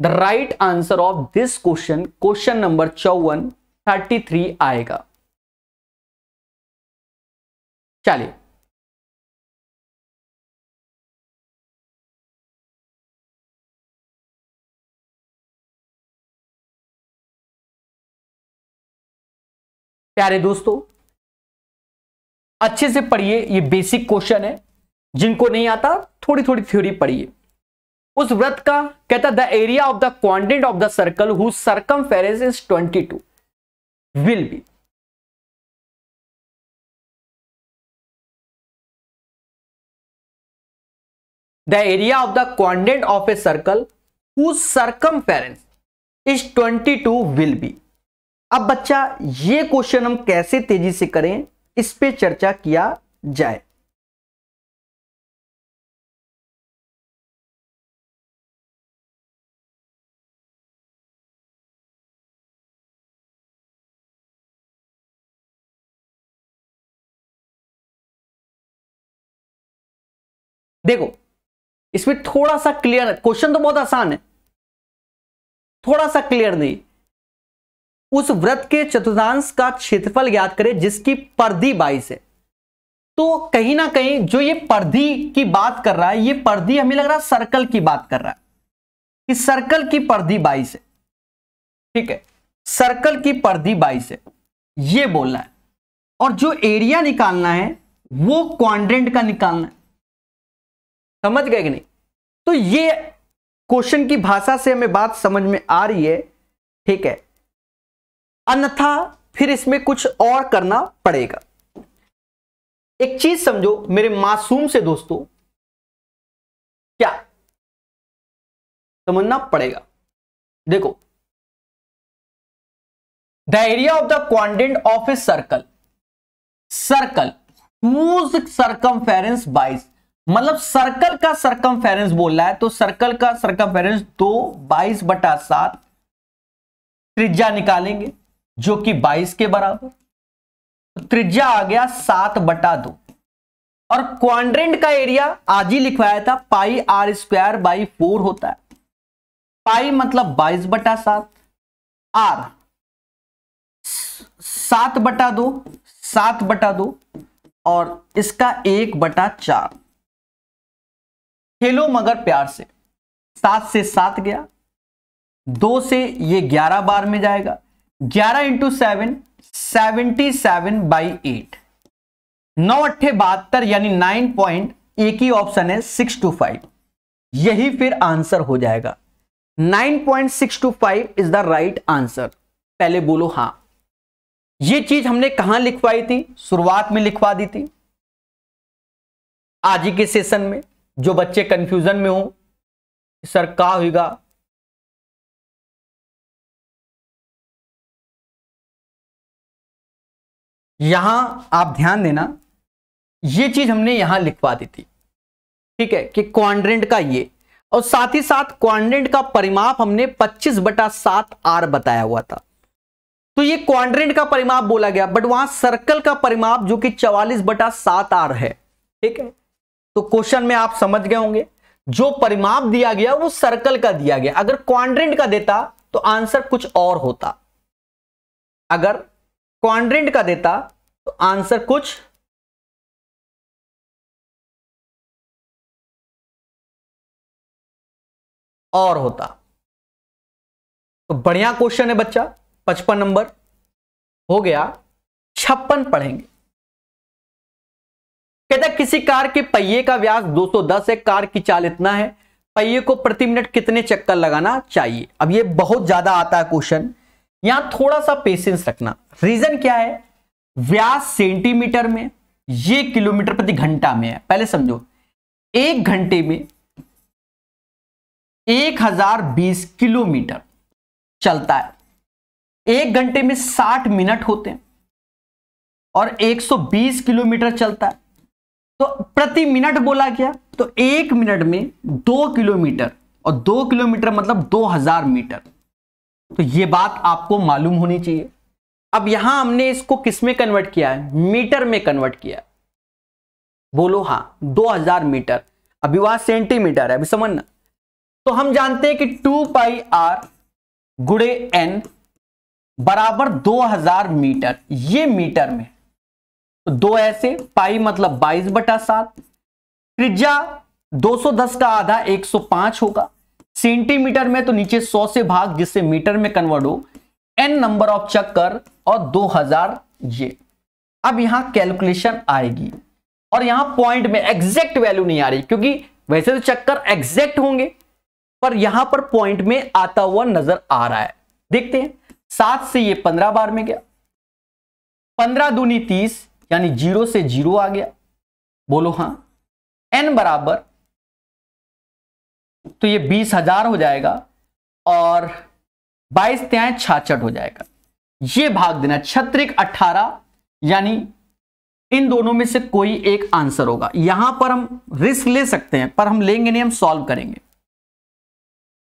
the right answer of this question question number चौवन थर्टी थ्री आएगा चलिए प्यारे दोस्तों अच्छे से पढ़िए ये बेसिक क्वेश्चन है जिनको नहीं आता थोड़ी थोड़ी थ्योरी पढ़िए उस व्रत का कहता the area of the quadrant of the circle who circumference is twenty two will be the area of the quadrant of a circle who circumference is twenty two will be अब बच्चा ये question हम कैसे तेजी से करें इस पे चर्चा किया जाए देखो इसमें थोड़ा सा क्लियर क्वेश्चन तो बहुत आसान है थोड़ा सा क्लियर नहीं उस व्रत के चतुर्थांश का क्षेत्रफल ज्ञात करें जिसकी परधि बाईस है तो कहीं ना कहीं जो ये परधि की बात कर रहा है ये परधि हमें लग रहा है सर्कल की बात कर रहा है कि सर्कल की परधि बाईस है ठीक है सर्कल की परधि बाईस है ये बोलना है और जो एरिया निकालना है वो क्वाड्रेंट का निकालना है समझ गए कि नहीं तो ये क्वेश्चन की भाषा से हमें बात समझ में आ रही है ठीक है अन्यथा फिर इसमें कुछ और करना पड़ेगा एक चीज समझो मेरे मासूम से दोस्तों क्या समझना पड़ेगा देखो the area of the quadrant of a circle circle circumference बाइस मतलब सर्कल का सर्कम फेरेंस बोल रहा है तो सर्कल का सर्कम फेरेंस दो बाईस बटा सात त्रिज्या निकालेंगे जो कि 22 के बराबर तो त्रिज्या आ गया सात बटा दो और क्वाड्रेंट का एरिया आज ही लिखवाया था pi R square by four होता है पाई मतलब 22 बटा सात आर सात बटा दो सात बटा दो और इसका एक बटा चार खेलो मगर प्यार से सात से सात गया दो से ये ग्यारह बार में जाएगा ग्यारह into seven seventy seven by eight नौ अट्ठे बहत्तर यानी नाइन पॉइंट एक ही ऑप्शन है सिक्स टू फाइव यही फिर आंसर हो जाएगा nine point six two five is the right answer पहले बोलो हां ये चीज हमने कहां लिखवाई थी शुरुआत में लिखवा दी थी आज के सेशन में जो बच्चे कंफ्यूजन में हो सर का होगा यहां आप ध्यान देना ये चीज हमने यहां लिखवा दी थी ठीक है कि क्वाड्रेंट का ये और साथ ही साथ क्वाड्रेंट का परिमाप हमने 25 बटा सात आर बताया हुआ था तो ये क्वाड्रेंट का परिमाप बोला गया बट वहां सर्कल का परिमाप जो कि 44 बटा सात आर है ठीक है तो क्वेश्चन में आप समझ गए होंगे जो परिमाप दिया गया वो सर्कल का दिया गया अगर क्वाड्रेंट का देता तो आंसर कुछ और होता अगर क्वाड्रेंट का देता तो आंसर कुछ और होता तो बढ़िया क्वेश्चन है बच्चा पचपन नंबर हो गया छप्पन पढ़ेंगे कहता किसी कार के पहिए का व्यास 210 है कार की चाल इतना है पहिए को प्रति मिनट कितने चक्कर लगाना चाहिए अब ये बहुत ज्यादा आता है क्वेश्चन यहां थोड़ा सा पेशेंस रखना रीजन क्या है व्यास सेंटीमीटर में ये किलोमीटर प्रति घंटा में है पहले समझो एक घंटे में एक हजार बीस किलोमीटर चलता है एक घंटे में साठ मिनट होते हैं और 120 किलोमीटर चलता है तो प्रति मिनट बोला गया तो एक मिनट में दो किलोमीटर और दो किलोमीटर मतलब 2000 मीटर तो ये बात आपको मालूम होनी चाहिए अब यहां हमने इसको किस में कन्वर्ट किया है मीटर में कन्वर्ट किया बोलो हाँ 2000 मीटर अभी वहां सेंटीमीटर है अभी समझना तो हम जानते हैं कि टू पाई आर गुड़े एन बराबर 2000 मीटर ये मीटर में तो दो ऐसे पाई मतलब 22 बटा सात त्रिज्या 210 का आधा 105 होगा सेंटीमीटर में तो नीचे सौ से भाग जिससे मीटर में कन्वर्ट हो एन नंबर ऑफ चक्कर और 2000 ये अब यहां कैलकुलेशन आएगी और यहां पॉइंट में एग्जैक्ट वैल्यू नहीं आ रही क्योंकि वैसे तो चक्कर एग्जैक्ट होंगे पर यहां पर पॉइंट में आता हुआ नजर आ रहा है देखते हैं सात से ये पंद्रह बार में गया पंद्रह दूनी तीस यानी जीरो से जीरो आ गया बोलो हां एन बराबर तो ये बीस हजार हो जाएगा और बाईस त्याय छाछठ हो जाएगा ये भाग देना छत्रिक अठारह यानी इन दोनों में से कोई एक आंसर होगा यहां पर हम रिस्क ले सकते हैं पर हम लेंगे नहीं हम सॉल्व करेंगे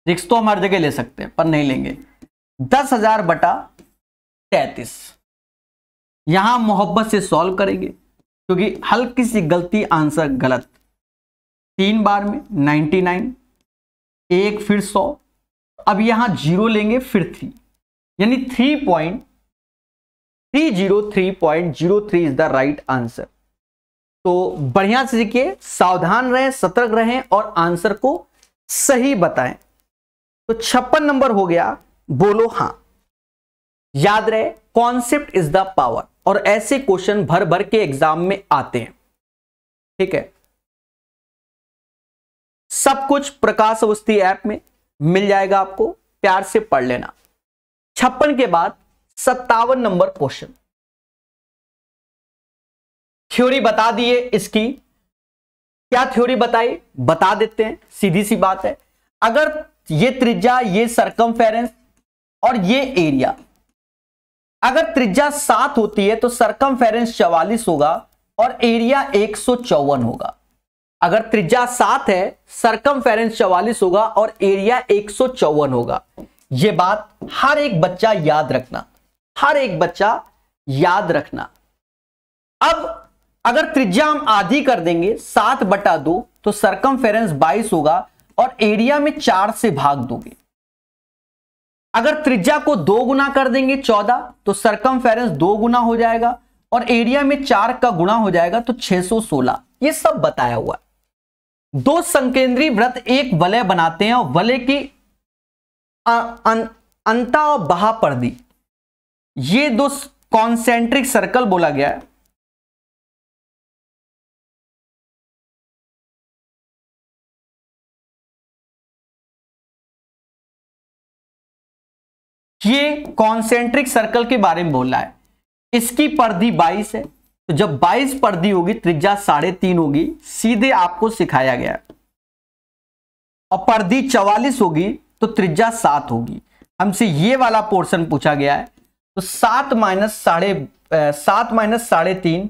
रिक्स तो हम हर जगह ले सकते हैं पर नहीं लेंगे दस हजार बटा तैतीस यहां मोहब्बत से सॉल्व करेंगे क्योंकि हल्की सी गलती आंसर गलत तीन बार में नाइन एक फिर सौ अब यहां जीरो लेंगे फिर थ्री यानी three point three zero three point zero three is the right answer तो बढ़िया से देखिए सावधान रहें सतर्क रहें और आंसर को सही बताएं तो छप्पन नंबर हो गया बोलो हां याद रहे कॉन्सेप्ट इज द पावर और ऐसे क्वेश्चन भर भर के एग्जाम में आते हैं ठीक है सब कुछ प्रकाश अवस्थी ऐप में मिल जाएगा आपको प्यार से पढ़ लेना छप्पन के बाद सत्तावन नंबर क्वेश्चन थ्योरी बता दिए इसकी क्या थ्योरी बताई बता देते हैं सीधी सी बात है अगर ये त्रिज्या ये सरकम और ये एरिया अगर त्रिज्या सात होती है तो सरकम फेरेंस होगा और एरिया एक होगा अगर त्रिज्या सात है सरकम फेरेंस चौवालीस होगा और एरिया एक होगा यह बात हर एक बच्चा याद रखना हर एक बच्चा याद रखना अब अगर त्रिज्या हम आधी कर देंगे सात बटा दो तो सरकम फेरेंस बाईस होगा और एरिया में चार से भाग दोगे अगर त्रिज्या को दो गुना कर देंगे चौदह तो सरकम फेरेंस दो गुना हो जाएगा और एरिया में चार का गुणा हो जाएगा तो 616 ये सब बताया हुआ है दो संकेंद्रीय व्रत एक वलय बनाते हैं और वलय की अंता और बहा दी ये दो कॉन्सेंट्रिक सर्कल बोला गया है ये कॉन्सेंट्रिक सर्कल के बारे में बोल रहा है इसकी परधि 22 है तो जब 22 पर्दी होगी त्रिज्या साढ़े तीन होगी सीधे आपको सिखाया गया और पर्दी 44 होगी तो त्रिज्या सात होगी हमसे ये वाला पोर्शन पूछा गया है तो सात माइनस साढ़े सात माइनस साढ़े तीन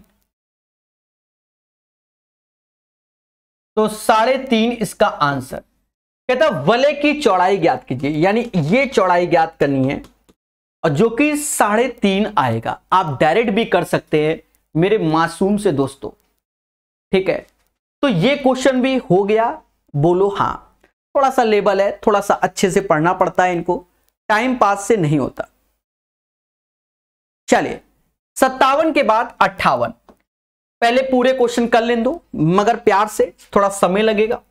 तो साढ़े तीन इसका आंसर कहता वले की चौड़ाई ज्ञात कीजिए यानी ये चौड़ाई ज्ञात करनी है और जो कि साढ़े तीन आएगा आप डायरेक्ट भी कर सकते हैं मेरे मासूम से दोस्तों ठीक है तो ये क्वेश्चन भी हो गया बोलो हाँ थोड़ा सा लेबल है थोड़ा सा अच्छे से पढ़ना पड़ता है इनको टाइम पास से नहीं होता चलिए सत्तावन के बाद अट्ठावन पहले पूरे क्वेश्चन कर लें दो मगर प्यार से थोड़ा समय लगेगा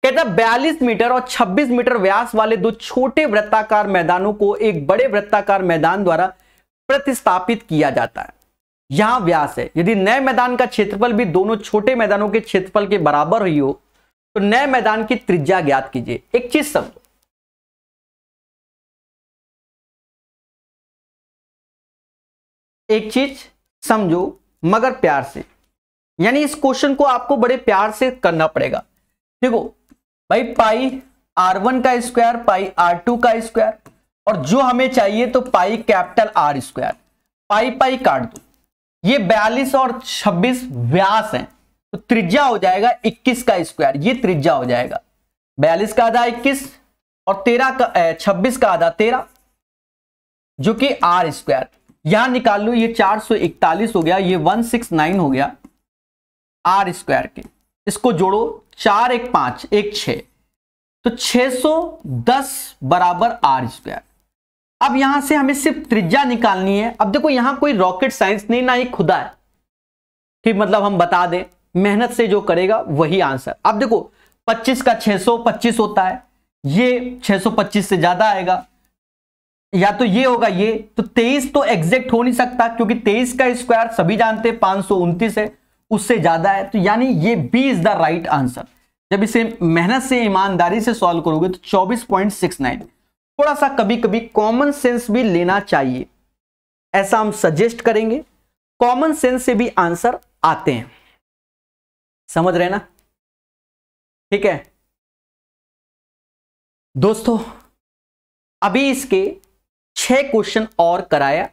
कहता बयालीस मीटर और 26 मीटर व्यास वाले दो छोटे वृत्ताकार मैदानों को एक बड़े वृत्ताकार मैदान द्वारा प्रतिस्थापित किया जाता है यहां व्यास है यदि नए मैदान का क्षेत्रफल भी दोनों छोटे मैदानों के क्षेत्रफल के बराबर ही हो तो नए मैदान की त्रिज्या ज्ञात कीजिए एक चीज समझो एक चीज समझो मगर प्यार से यानी इस क्वेश्चन को आपको बड़े प्यार से करना पड़ेगा देखो भाई पाई आर वन का स्क्वायर पाई आर टू का स्क्वायर और जो हमें चाहिए तो pi capital R square pi pi काट दो ये बयालीस और छब्बीस व्यास है तो त्रिज्या हो जाएगा इक्कीस का स्क्वायर ये त्रिज्या हो जाएगा बयालीस का आधा इक्कीस और तेरह का छब्बीस का आधा तेरह जो कि आर स्क्वायर यहां निकाल लो ये 441 हो गया ये 169 हो गया आर स्क्वायर के इसको जोड़ो चार एक पांच एक छ तो 610 बराबर आर स्क्वायर अब यहां से हमें सिर्फ त्रिज्या निकालनी है अब देखो यहां कोई रॉकेट साइंस नहीं ना ही खुदा है कि मतलब हम बता दें मेहनत से जो करेगा वही आंसर अब देखो 25 का 625 होता है ये 625 से ज्यादा आएगा या तो ये होगा ये तो 23 तो एग्जैक्ट हो नहीं सकता क्योंकि 23 का स्क्वायर सभी जानते हैं पांच है उससे ज्यादा है तो यानी ये B is the right answer जब इसे मेहनत से ईमानदारी से सॉल्व करोगे तो 24.69 थोड़ा सा कभी कभी कॉमन सेंस भी लेना चाहिए ऐसा हम सजेस्ट करेंगे कॉमन सेंस से भी आंसर आते हैं समझ रहे ना ठीक है दोस्तों अभी इसके छह क्वेश्चन और कराया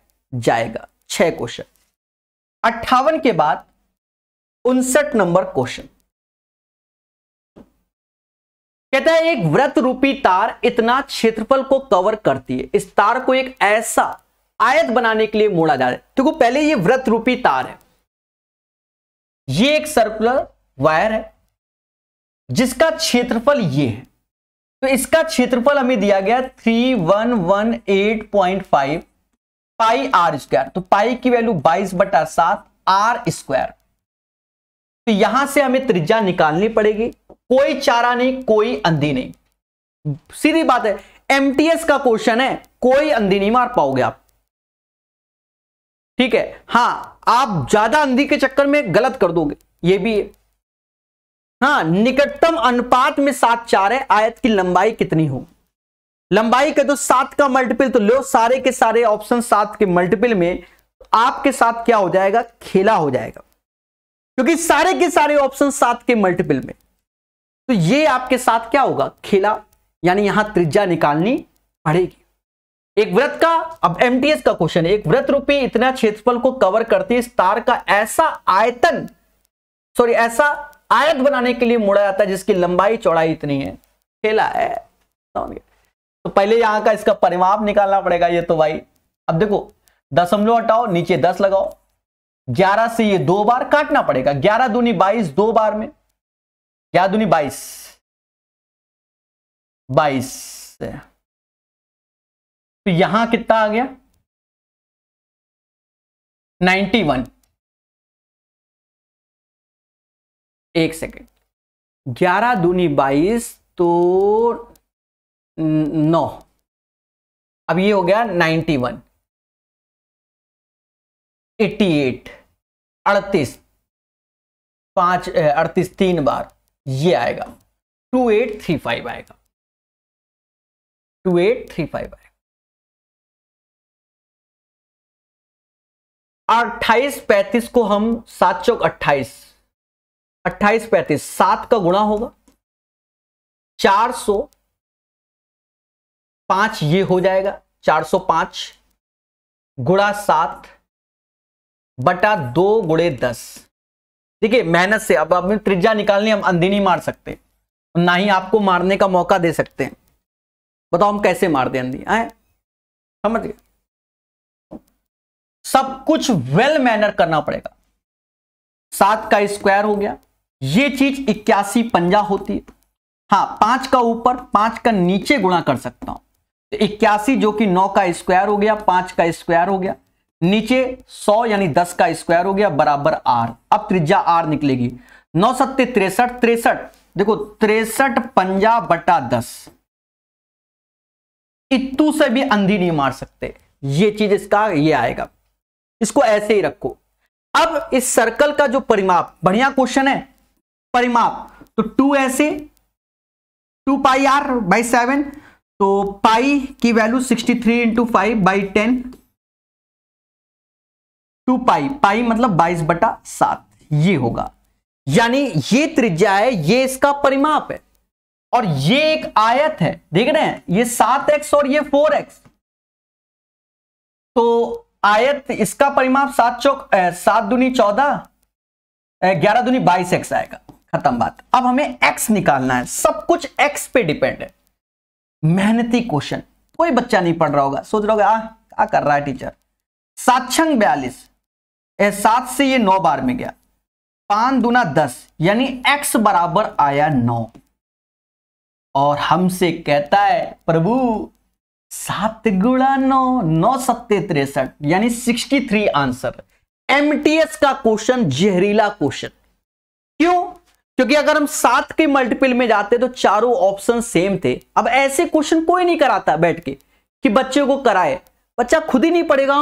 जाएगा छह क्वेश्चन अट्ठावन के बाद उनसठ नंबर क्वेश्चन कहता है एक व्रत रूपी तार इतना क्षेत्रफल को कवर करती है इस तार को एक ऐसा आयत बनाने के लिए मोड़ा जा रहा है देखो पहले ये व्रत रूपी तार है ये एक सर्कुलर वायर है जिसका क्षेत्रफल ये है तो इसका क्षेत्रफल हमें दिया गया three one one eight point five pi R square तो पाई की वैल्यू बाईस बटा सात आर स्क्वायर तो यहां से हमें त्रिज्या निकालनी पड़ेगी कोई चारा नहीं कोई अंधी नहीं सीधी बात है एमटीएस का क्वेश्चन है कोई अंधी नहीं मार पाओगे आप ठीक है हाँ आप ज्यादा अंधी के चक्कर में गलत कर दोगे ये भी है हाँ निकटतम अनुपात में सात चार है आयत की लंबाई कितनी हो लंबाई का तो सात का मल्टीपल तो लो सारे के सारे ऑप्शन सात के मल्टीपल में तो आपके साथ क्या हो जाएगा खेला हो जाएगा क्योंकि सारे के सारे ऑप्शन सात के मल्टीपल में तो ये आपके साथ क्या होगा खिला यानी यहां त्रिज्या निकालनी पड़ेगी एक व्रत का अब एमटीएस का क्वेश्चन है एक व्रत रूपी इतना क्षेत्रफल को कवर करती इस तार का ऐसा आयतन सॉरी ऐसा आयत बनाने के लिए मुड़ा जाता है जिसकी लंबाई चौड़ाई इतनी है खेला है तो पहले यहां का इसका परिमाप निकालना पड़ेगा ये तो भाई अब देखो दशमलव हटाओ नीचे दस लगाओ ग्यारह से ये दो बार काटना पड़ेगा ग्यारह दूनी बाईस दो बार में क्या दूनी बाईस बाईस तो यहां कितना आ गया नाइन्टी वन एक सेकेंड ग्यारह दूनी बाईस तो नौ अब ये हो गया नाइन्टी वन एटी एट अड़तीस पांच अड़तीस तीन बार ये आएगा टू एट थ्री फाइव आएगा टू एट थ्री फाइव आएगा अट्ठाईस पैंतीस को हम सात चौक अट्ठाईस अट्ठाईस पैंतीस सात का गुणा होगा चार सौ पांच ये हो जाएगा चार सौ पांच गुणा सात बटा दो गुणे दस ठीक है मेहनत से अब अपनी त्रिज्या निकालनी हम अंधी नहीं मार सकते ना ही आपको मारने का मौका दे सकते हैं बताओ हम कैसे मार दें अंधी आए समझ गए सब कुछ वेल मैनर करना पड़ेगा सात का स्क्वायर हो गया ये चीज इक्यासी पंजा होती है हाँ पांच का ऊपर पांच का नीचे गुणा कर सकता हूं तो इक्यासी जो कि नौ का स्क्वायर हो गया पांच का स्क्वायर हो गया नीचे 100 यानी 10 का स्क्वायर हो गया बराबर आर अब त्रिज्या आर निकलेगी नौ सत्य तिरसठ तिरसठ देखो तिरसठ पंजा बटा दस इतू से भी अंधी नहीं मार सकते ये चीज इसका ये आएगा इसको ऐसे ही रखो अब इस सर्कल का जो परिमाप बढ़िया क्वेश्चन है परिमाप तो टू ऐसे two pi R by seven तो पाई की value sixty three into five by ten two pi pi मतलब बाईस बटा सात ये होगा यानी ये त्रिज्या है ये इसका परिमाप है और ये एक आयत है देख रहे हैं ये सात एक्स और ये फोर एक्स तो आयत इसका परिमाप सात चौक सात दुनी चौदह ग्यारह दुनी बाईस एक्स आएगा खत्म बात अब हमें एक्स निकालना है सब कुछ एक्स पे डिपेंड है मेहनती क्वेश्चन कोई बच्चा नहीं पढ़ रहा होगा सोच रहा होगा आ, क्या कर रहा है टीचर साक्षंग बयालीस सात से ये नौ बार में गया पांच दुना दस यानी एक्स बराबर आया नौ और हमसे कहता है प्रभु सात गुणा नौ नौ सत्ते तिरसठ यानी सिक्सटी थ्री आंसर एस का क्वेश्चन जहरीला क्वेश्चन क्यों क्योंकि अगर हम सात के मल्टीपल में जाते तो चारों ऑप्शन सेम थे अब ऐसे क्वेश्चन कोई नहीं कराता बैठ के कि बच्चे को कराए बच्चा खुद ही नहीं पढ़ेगा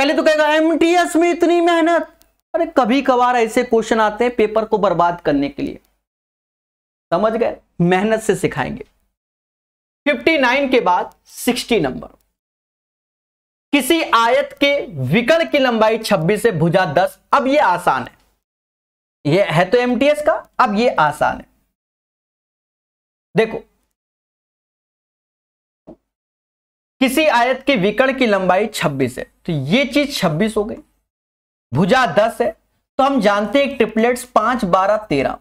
पहले तो कहेगा एमटीएस में इतनी मेहनत अरे कभी कभार ऐसे क्वेश्चन आते हैं पेपर को बर्बाद करने के लिए समझ गए मेहनत से सिखाएंगे 59 के बाद 60 नंबर किसी आयत के विकर्ण की लंबाई 26 से भुजा 10 अब ये आसान है ये है तो एमटीएस का अब ये आसान है देखो किसी आयत के विकर्ण की लंबाई 26 है तो ये चीज 26 हो गई भुजा 10 है तो हम जानते हैं ट्रिपलेट्स पांच बारह तेरह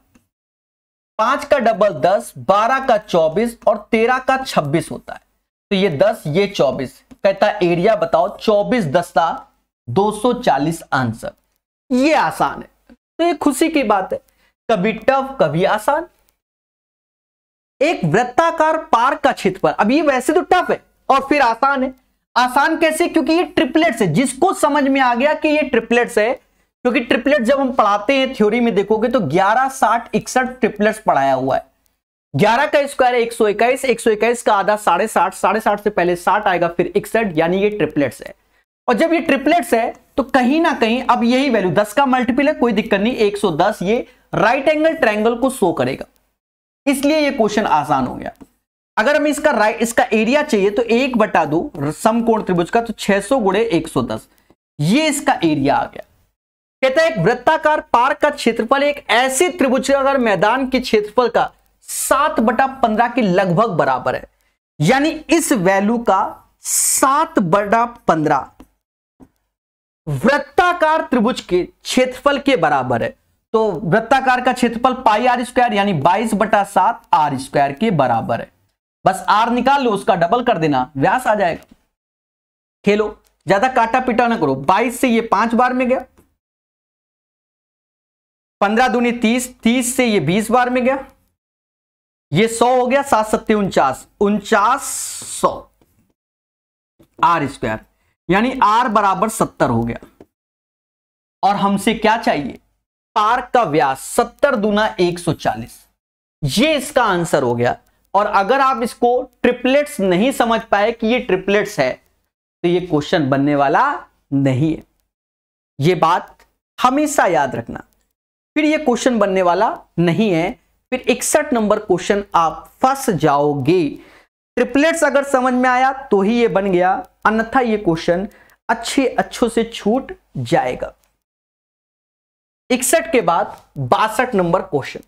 पांच का डबल दस बारह का चौबीस और तेरह का छब्बीस होता है तो ये दस ये चौबीस कहता एरिया बताओ चौबीस दस्ता दो सौ चालीस आंसर ये आसान है तो ये खुशी की बात है कभी टफ कभी आसान एक वृत्ताकार पार्क का क्षेत्रफल अब ये वैसे तो टफ है और फिर आसान है आसान कैसे क्योंकि ये ट्रिपलेट्स है जिसको समझ में आ गया कि ये ट्रिपलेट्स है क्योंकि ट्रिपलेट जब हम पढ़ाते हैं थ्योरी में देखोगे तो 11 साठ इकसठ ट्रिपलेट्स पढ़ाया हुआ है 11 का स्क्वायर है एक एक सौ इक्कीस सौ इक्कीस का आधा साढ़े साठ साढ़े साठ से पहले 60 आएगा फिर इकसठ यानी ये ट्रिपलेट्स है और जब ये ट्रिपलेट्स है तो कहीं ना कहीं अब यही वैल्यू 10 का मल्टीपल है कोई दिक्कत नहीं 110 ये राइट एंगल ट्रायंगल को शो करेगा इसलिए ये क्वेश्चन आसान हो गया अगर हमें इसका राइट इसका एरिया चाहिए तो एक बटा दो समकोण त्रिभुज का तो 600 सौ गुड़े एक ये इसका एरिया आ गया कहता है एक वृत्ताकार पार्क का क्षेत्रफल एक ऐसे अगर मैदान के क्षेत्रफल का सात बटा पंद्रह के लगभग बराबर है यानी इस वैल्यू का सात बटा पंद्रह वृत्ताकार त्रिभुज के क्षेत्रफल के बराबर है तो वृत्ताकार का क्षेत्रफल पाई आर स्क्वायर यानी बाईस बटा सात आर स्क्वायर के बराबर है बस आर निकाल लो उसका डबल कर देना व्यास आ जाएगा खेलो ज्यादा काटा पीटा ना करो 22 से ये पांच बार में गया 15 दूनी 30 30 से ये 20 बार में गया ये 100 हो गया सात सत्ते उनचास उनचास सौ आर स्क्वायर यानी आर बराबर सत्तर हो गया और हमसे क्या चाहिए पार्क का व्यास सत्तर दूना एक सौ चालीस ये इसका आंसर हो गया और अगर आप इसको ट्रिपलेट्स नहीं समझ पाए कि ये ट्रिपलेट्स है तो ये क्वेश्चन बनने वाला नहीं है ये बात हमेशा याद रखना फिर ये क्वेश्चन बनने वाला नहीं है फिर इकसठ नंबर क्वेश्चन आप फंस जाओगे ट्रिपलेट्स अगर समझ में आया तो ही ये बन गया अन्यथा ये क्वेश्चन अच्छे अच्छों से छूट जाएगा इकसठ के बाद बासठ नंबर क्वेश्चन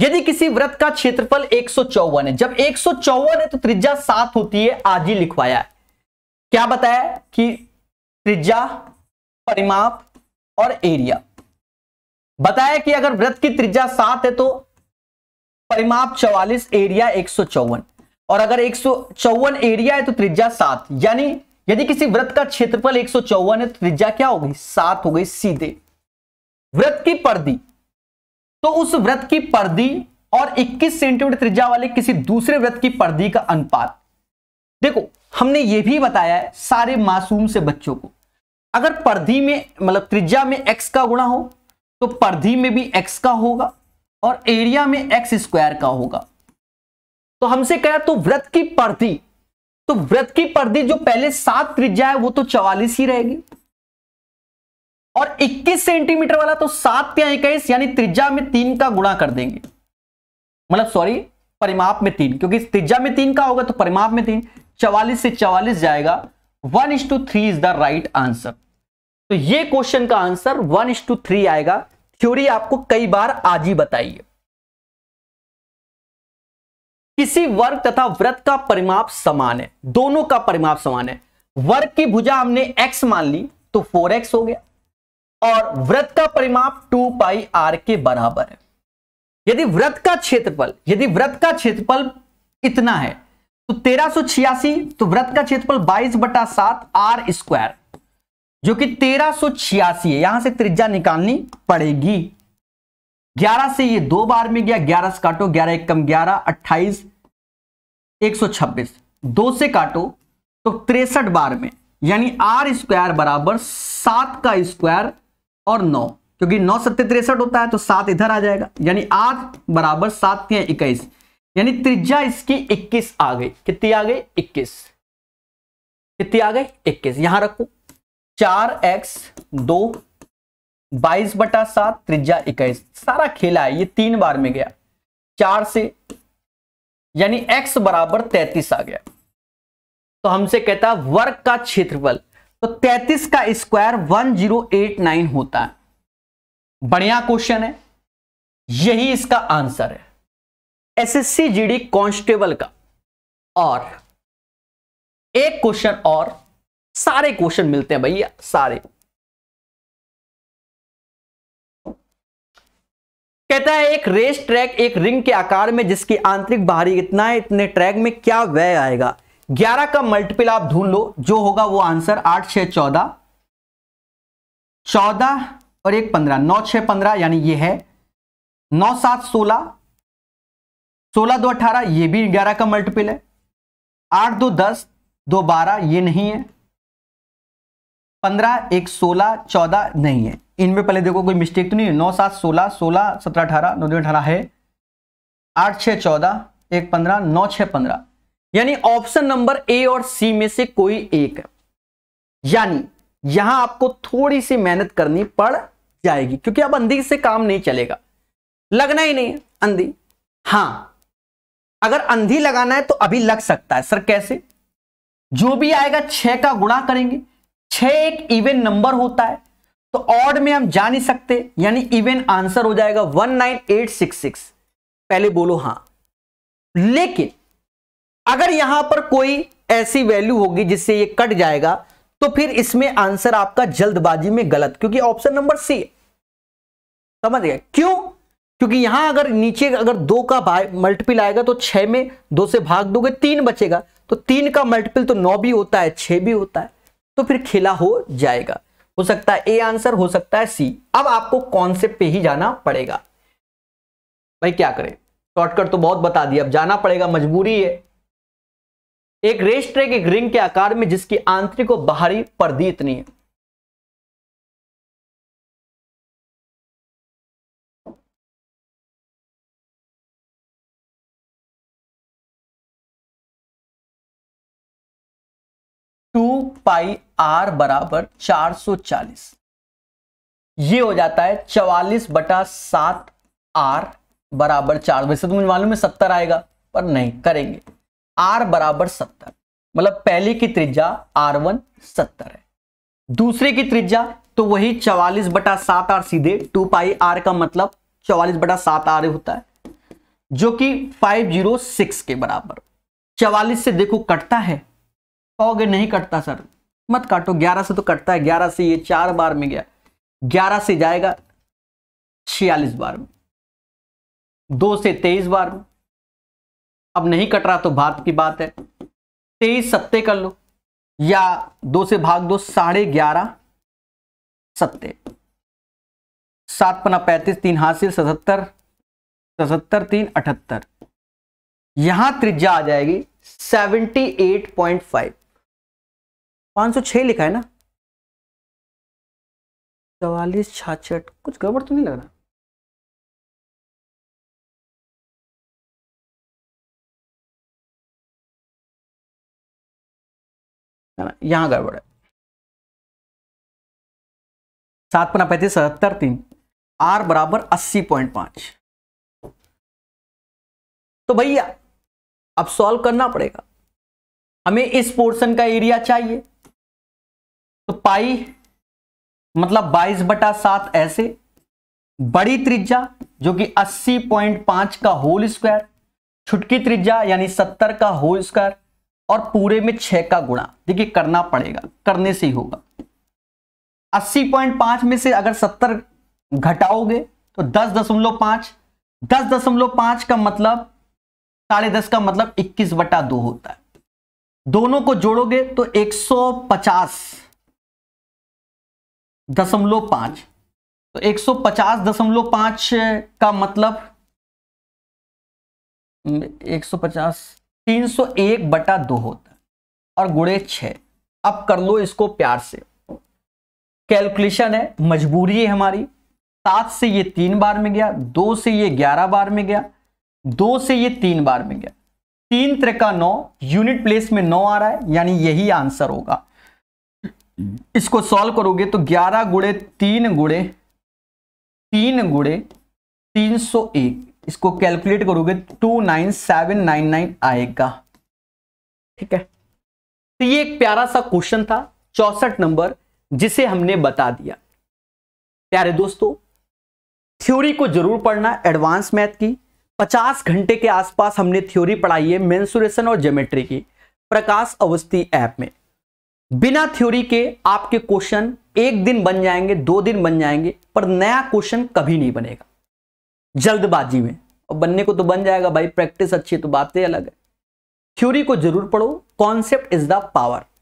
यदि किसी व्रत का क्षेत्रफल एक है जब एक है तो त्रिज्या सात होती है आज ही लिखवाया है क्या बताया कि त्रिज्या परिमाप और एरिया बताया कि अगर व्रत की त्रिज्या सात है तो परिमाप चौवालीस एरिया एक और अगर एक एरिया है तो त्रिज्या सात यानी यदि किसी व्रत का क्षेत्रफल एक है तो त्रिज्या क्या होगी सात हो गई सीधे व्रत की परदी तो उस व्रत की परदी और 21 सेंटीमीटर त्रिज्या वाले किसी दूसरे व्रत की परदी का अनुपात देखो हमने यह भी बताया है सारे मासूम से बच्चों को अगर परधी में मतलब त्रिज्या में एक्स का गुणा हो तो परधी में भी एक्स का होगा और एरिया में एक्स स्क्वायर का होगा तो हमसे कहा तो व्रत की परधी तो व्रत की परधी जो पहले सात त्रिज्या है वो तो चवालीस ही रहेगी और 21 सेंटीमीटर वाला तो सात या इक्कीस यानी त्रिज्या में तीन का गुणा कर देंगे मतलब सॉरी परिमाप में तीन क्योंकि त्रिज्या में तीन का होगा तो परिमाप में तीन चवालीस से चवालीस जाएगा one is two three is the right answer तो ये क्वेश्चन का answer one is two three आएगा थ्योरी आपको कई बार आज ही बताइए किसी वर्ग तथा व्रत का परिमाप समान है दोनों का परिमाप समान है वर्ग की भुजा हमने एक्स मान ली तो एक्स हो गया और व्रत का परिमाप टू पाई आर के बराबर है यदि व्रत का क्षेत्रफल यदि व्रत का क्षेत्रफल इतना है तो तेरह तो व्रत का क्षेत्रफल बाईस बटा सात आर स्क्वायर जो कि तेरह है यहां से त्रिज्या निकालनी पड़ेगी 11 से ये दो बार में गया 11 से काटो 11 एक कम 11 28 छब्बीस दो से काटो तो तिरसठ बार में यानी आर स्क्वायर बराबर सात का स्क्वायर और नौ क्योंकि नौ सत्य तिरसठ होता है तो सात इधर आ जाएगा यानी आठ बराबर सात या इक्कीस यानी त्रिज्या इसकी इक्कीस आ गई कितनी आ गई इक्कीस कितनी आ गई इक्कीस यहां रखो चार एक्स दो बाईस बटा सात त्रिज्या इक्कीस सारा खेला है ये तीन बार में गया चार से यानी एक्स बराबर तैतीस आ गया तो हमसे कहता है वर्ग का क्षेत्रफल तो 33 का स्क्वायर 1089 होता है बढ़िया क्वेश्चन है यही इसका आंसर है एसएससी जीडी कांस्टेबल का और एक क्वेश्चन और सारे क्वेश्चन मिलते हैं भैया सारे कहता है एक रेस ट्रैक एक रिंग के आकार में जिसकी आंतरिक बाहरी इतना है इतने ट्रैक में क्या व्यय आएगा 11 का मल्टीपल आप ढूंढ लो जो होगा वो आंसर आठ छह चौदह चौदह और एक पंद्रह नौ छह पंद्रह यानी ये है नौ सात सोलह सोलह दो अठारह ये भी ग्यारह का मल्टीपल है आठ दो दस दो बारह ये नहीं है पंद्रह एक सोलह चौदह नहीं है इनमें पहले देखो कोई मिस्टेक तो नहीं है नौ सात सोलह सोलह सत्रह अठारह नौ दो अठारह है आठ छह चौदह एक पंद्रह नौ छह पंद्रह यानी ऑप्शन नंबर ए और सी में से कोई एक है यानी यहां आपको थोड़ी सी मेहनत करनी पड़ जाएगी क्योंकि अब अंधी से काम नहीं चलेगा लगना ही नहीं है अंधी हां अगर अंधी लगाना है तो अभी लग सकता है सर कैसे जो भी आएगा छह का गुणा करेंगे छह एक इवन नंबर होता है तो ऑड में हम जा नहीं सकते यानी इवेंट आंसर हो जाएगा one nine eight six six पहले बोलो हां लेकिन अगर यहां पर कोई ऐसी वैल्यू होगी जिससे ये कट जाएगा तो फिर इसमें आंसर आपका जल्दबाजी में गलत क्योंकि ऑप्शन नंबर सी समझ गए क्यों क्योंकि यहां अगर नीचे अगर दो का मल्टीपल आएगा तो छह में दो से भाग दोगे तीन बचेगा तो तीन का मल्टीपल तो नौ भी होता है छह भी होता है तो फिर खेला हो जाएगा हो सकता है ए आंसर हो सकता है सी अब आपको कॉन्सेप्ट पे ही जाना पड़ेगा भाई क्या करें शॉर्टकट तो बहुत बता दिया अब जाना पड़ेगा मजबूरी है एक रेस ट्रैक एक रिंग के आकार में जिसकी आंतरिक और बाहरी पर्दी इतनी है टू पाई आर बराबर 440 ये हो जाता है चवालीस बटा सात आर बराबर चार वैसे तो मुझे मालूम है सत्तर आएगा पर नहीं करेंगे आर बराबर सत्तर मतलब पहले की त्रिज्या आर वन सत्तर है दूसरे की त्रिज्या तो वही चवालीस बटा सात आर सीधे टू पाई आर का मतलब चवालीस बटा सात आर होता है जो कि फाइव जीरो सिक्स के बराबर चवालीस से देखो कटता है कहोगे नहीं कटता सर मत काटो ग्यारह से तो कटता है ग्यारह से ये चार बार में गया ग्यारह से जाएगा छियालीस बार में दो से तेईस बार में अब नहीं कट रहा तो भारत की बात है तेईस सत्ते कर लो या दो से भाग दो साढ़े ग्यारह सत्ते सात पना पैंतीस तीन हासिल सतहत्तर सतहत्तर तीन अठहत्तर यहां त्रिज्या आ जाएगी सेवेंटी एट पॉइंट फाइव पांच सौ छह लिखा है ना चवालीस छाछठ कुछ गड़बड़ तो नहीं लग रहा ना यहाँ गड़बड़ है सात पुना पैंतीस सतहत्तर तीन आर बराबर अस्सी पॉइंट पांच तो भैया अब सॉल्व करना पड़ेगा हमें इस पोर्शन का एरिया चाहिए तो पाई मतलब 22 बटा सात ऐसे बड़ी त्रिज्या जो कि 80.5 का होल स्क्वायर छुटकी त्रिज्या यानी 70 का होल स्क्वायर और पूरे में छह का गुणा देखिए करना पड़ेगा करने से ही होगा 80.5 में से अगर 70 घटाओगे तो 10.5 10.5 का मतलब साढ़े दस का मतलब 21 बटा दो होता है दोनों को जोड़ोगे तो 150 दशमलव पांच तो 150 दशमलव पांच का मतलब 150 तीन सौ एक बटा दो होता है और गुड़े छ अब कर लो इसको प्यार से कैलकुलेशन है मजबूरी है हमारी सात से ये तीन बार में गया दो से ये ग्यारह बार में गया दो से ये तीन बार में गया तीन त्रिका नौ यूनिट प्लेस में नौ आ रहा है यानी यही आंसर होगा इसको सॉल्व करोगे तो ग्यारह गुड़े तीन गुड़े तीन गुड़े तीन सौ एक इसको कैलकुलेट करोगे two nine seven nine nine आएगा ठीक है तो ये एक प्यारा सा क्वेश्चन था चौसठ नंबर जिसे हमने बता दिया प्यारे दोस्तों थ्योरी को जरूर पढ़ना एडवांस मैथ की 50 घंटे के आसपास हमने थ्योरी पढ़ाई है मेंसुरेशन और ज्योमेट्री की प्रकाश अवस्थी ऐप में बिना थ्योरी के आपके क्वेश्चन एक दिन बन जाएंगे दो दिन बन जाएंगे पर नया क्वेश्चन कभी नहीं बनेगा जल्दबाजी में और बनने को तो बन जाएगा भाई प्रैक्टिस अच्छी है तो बातें अलग है थ्योरी को जरूर पढ़ो कॉन्सेप्ट इज द पावर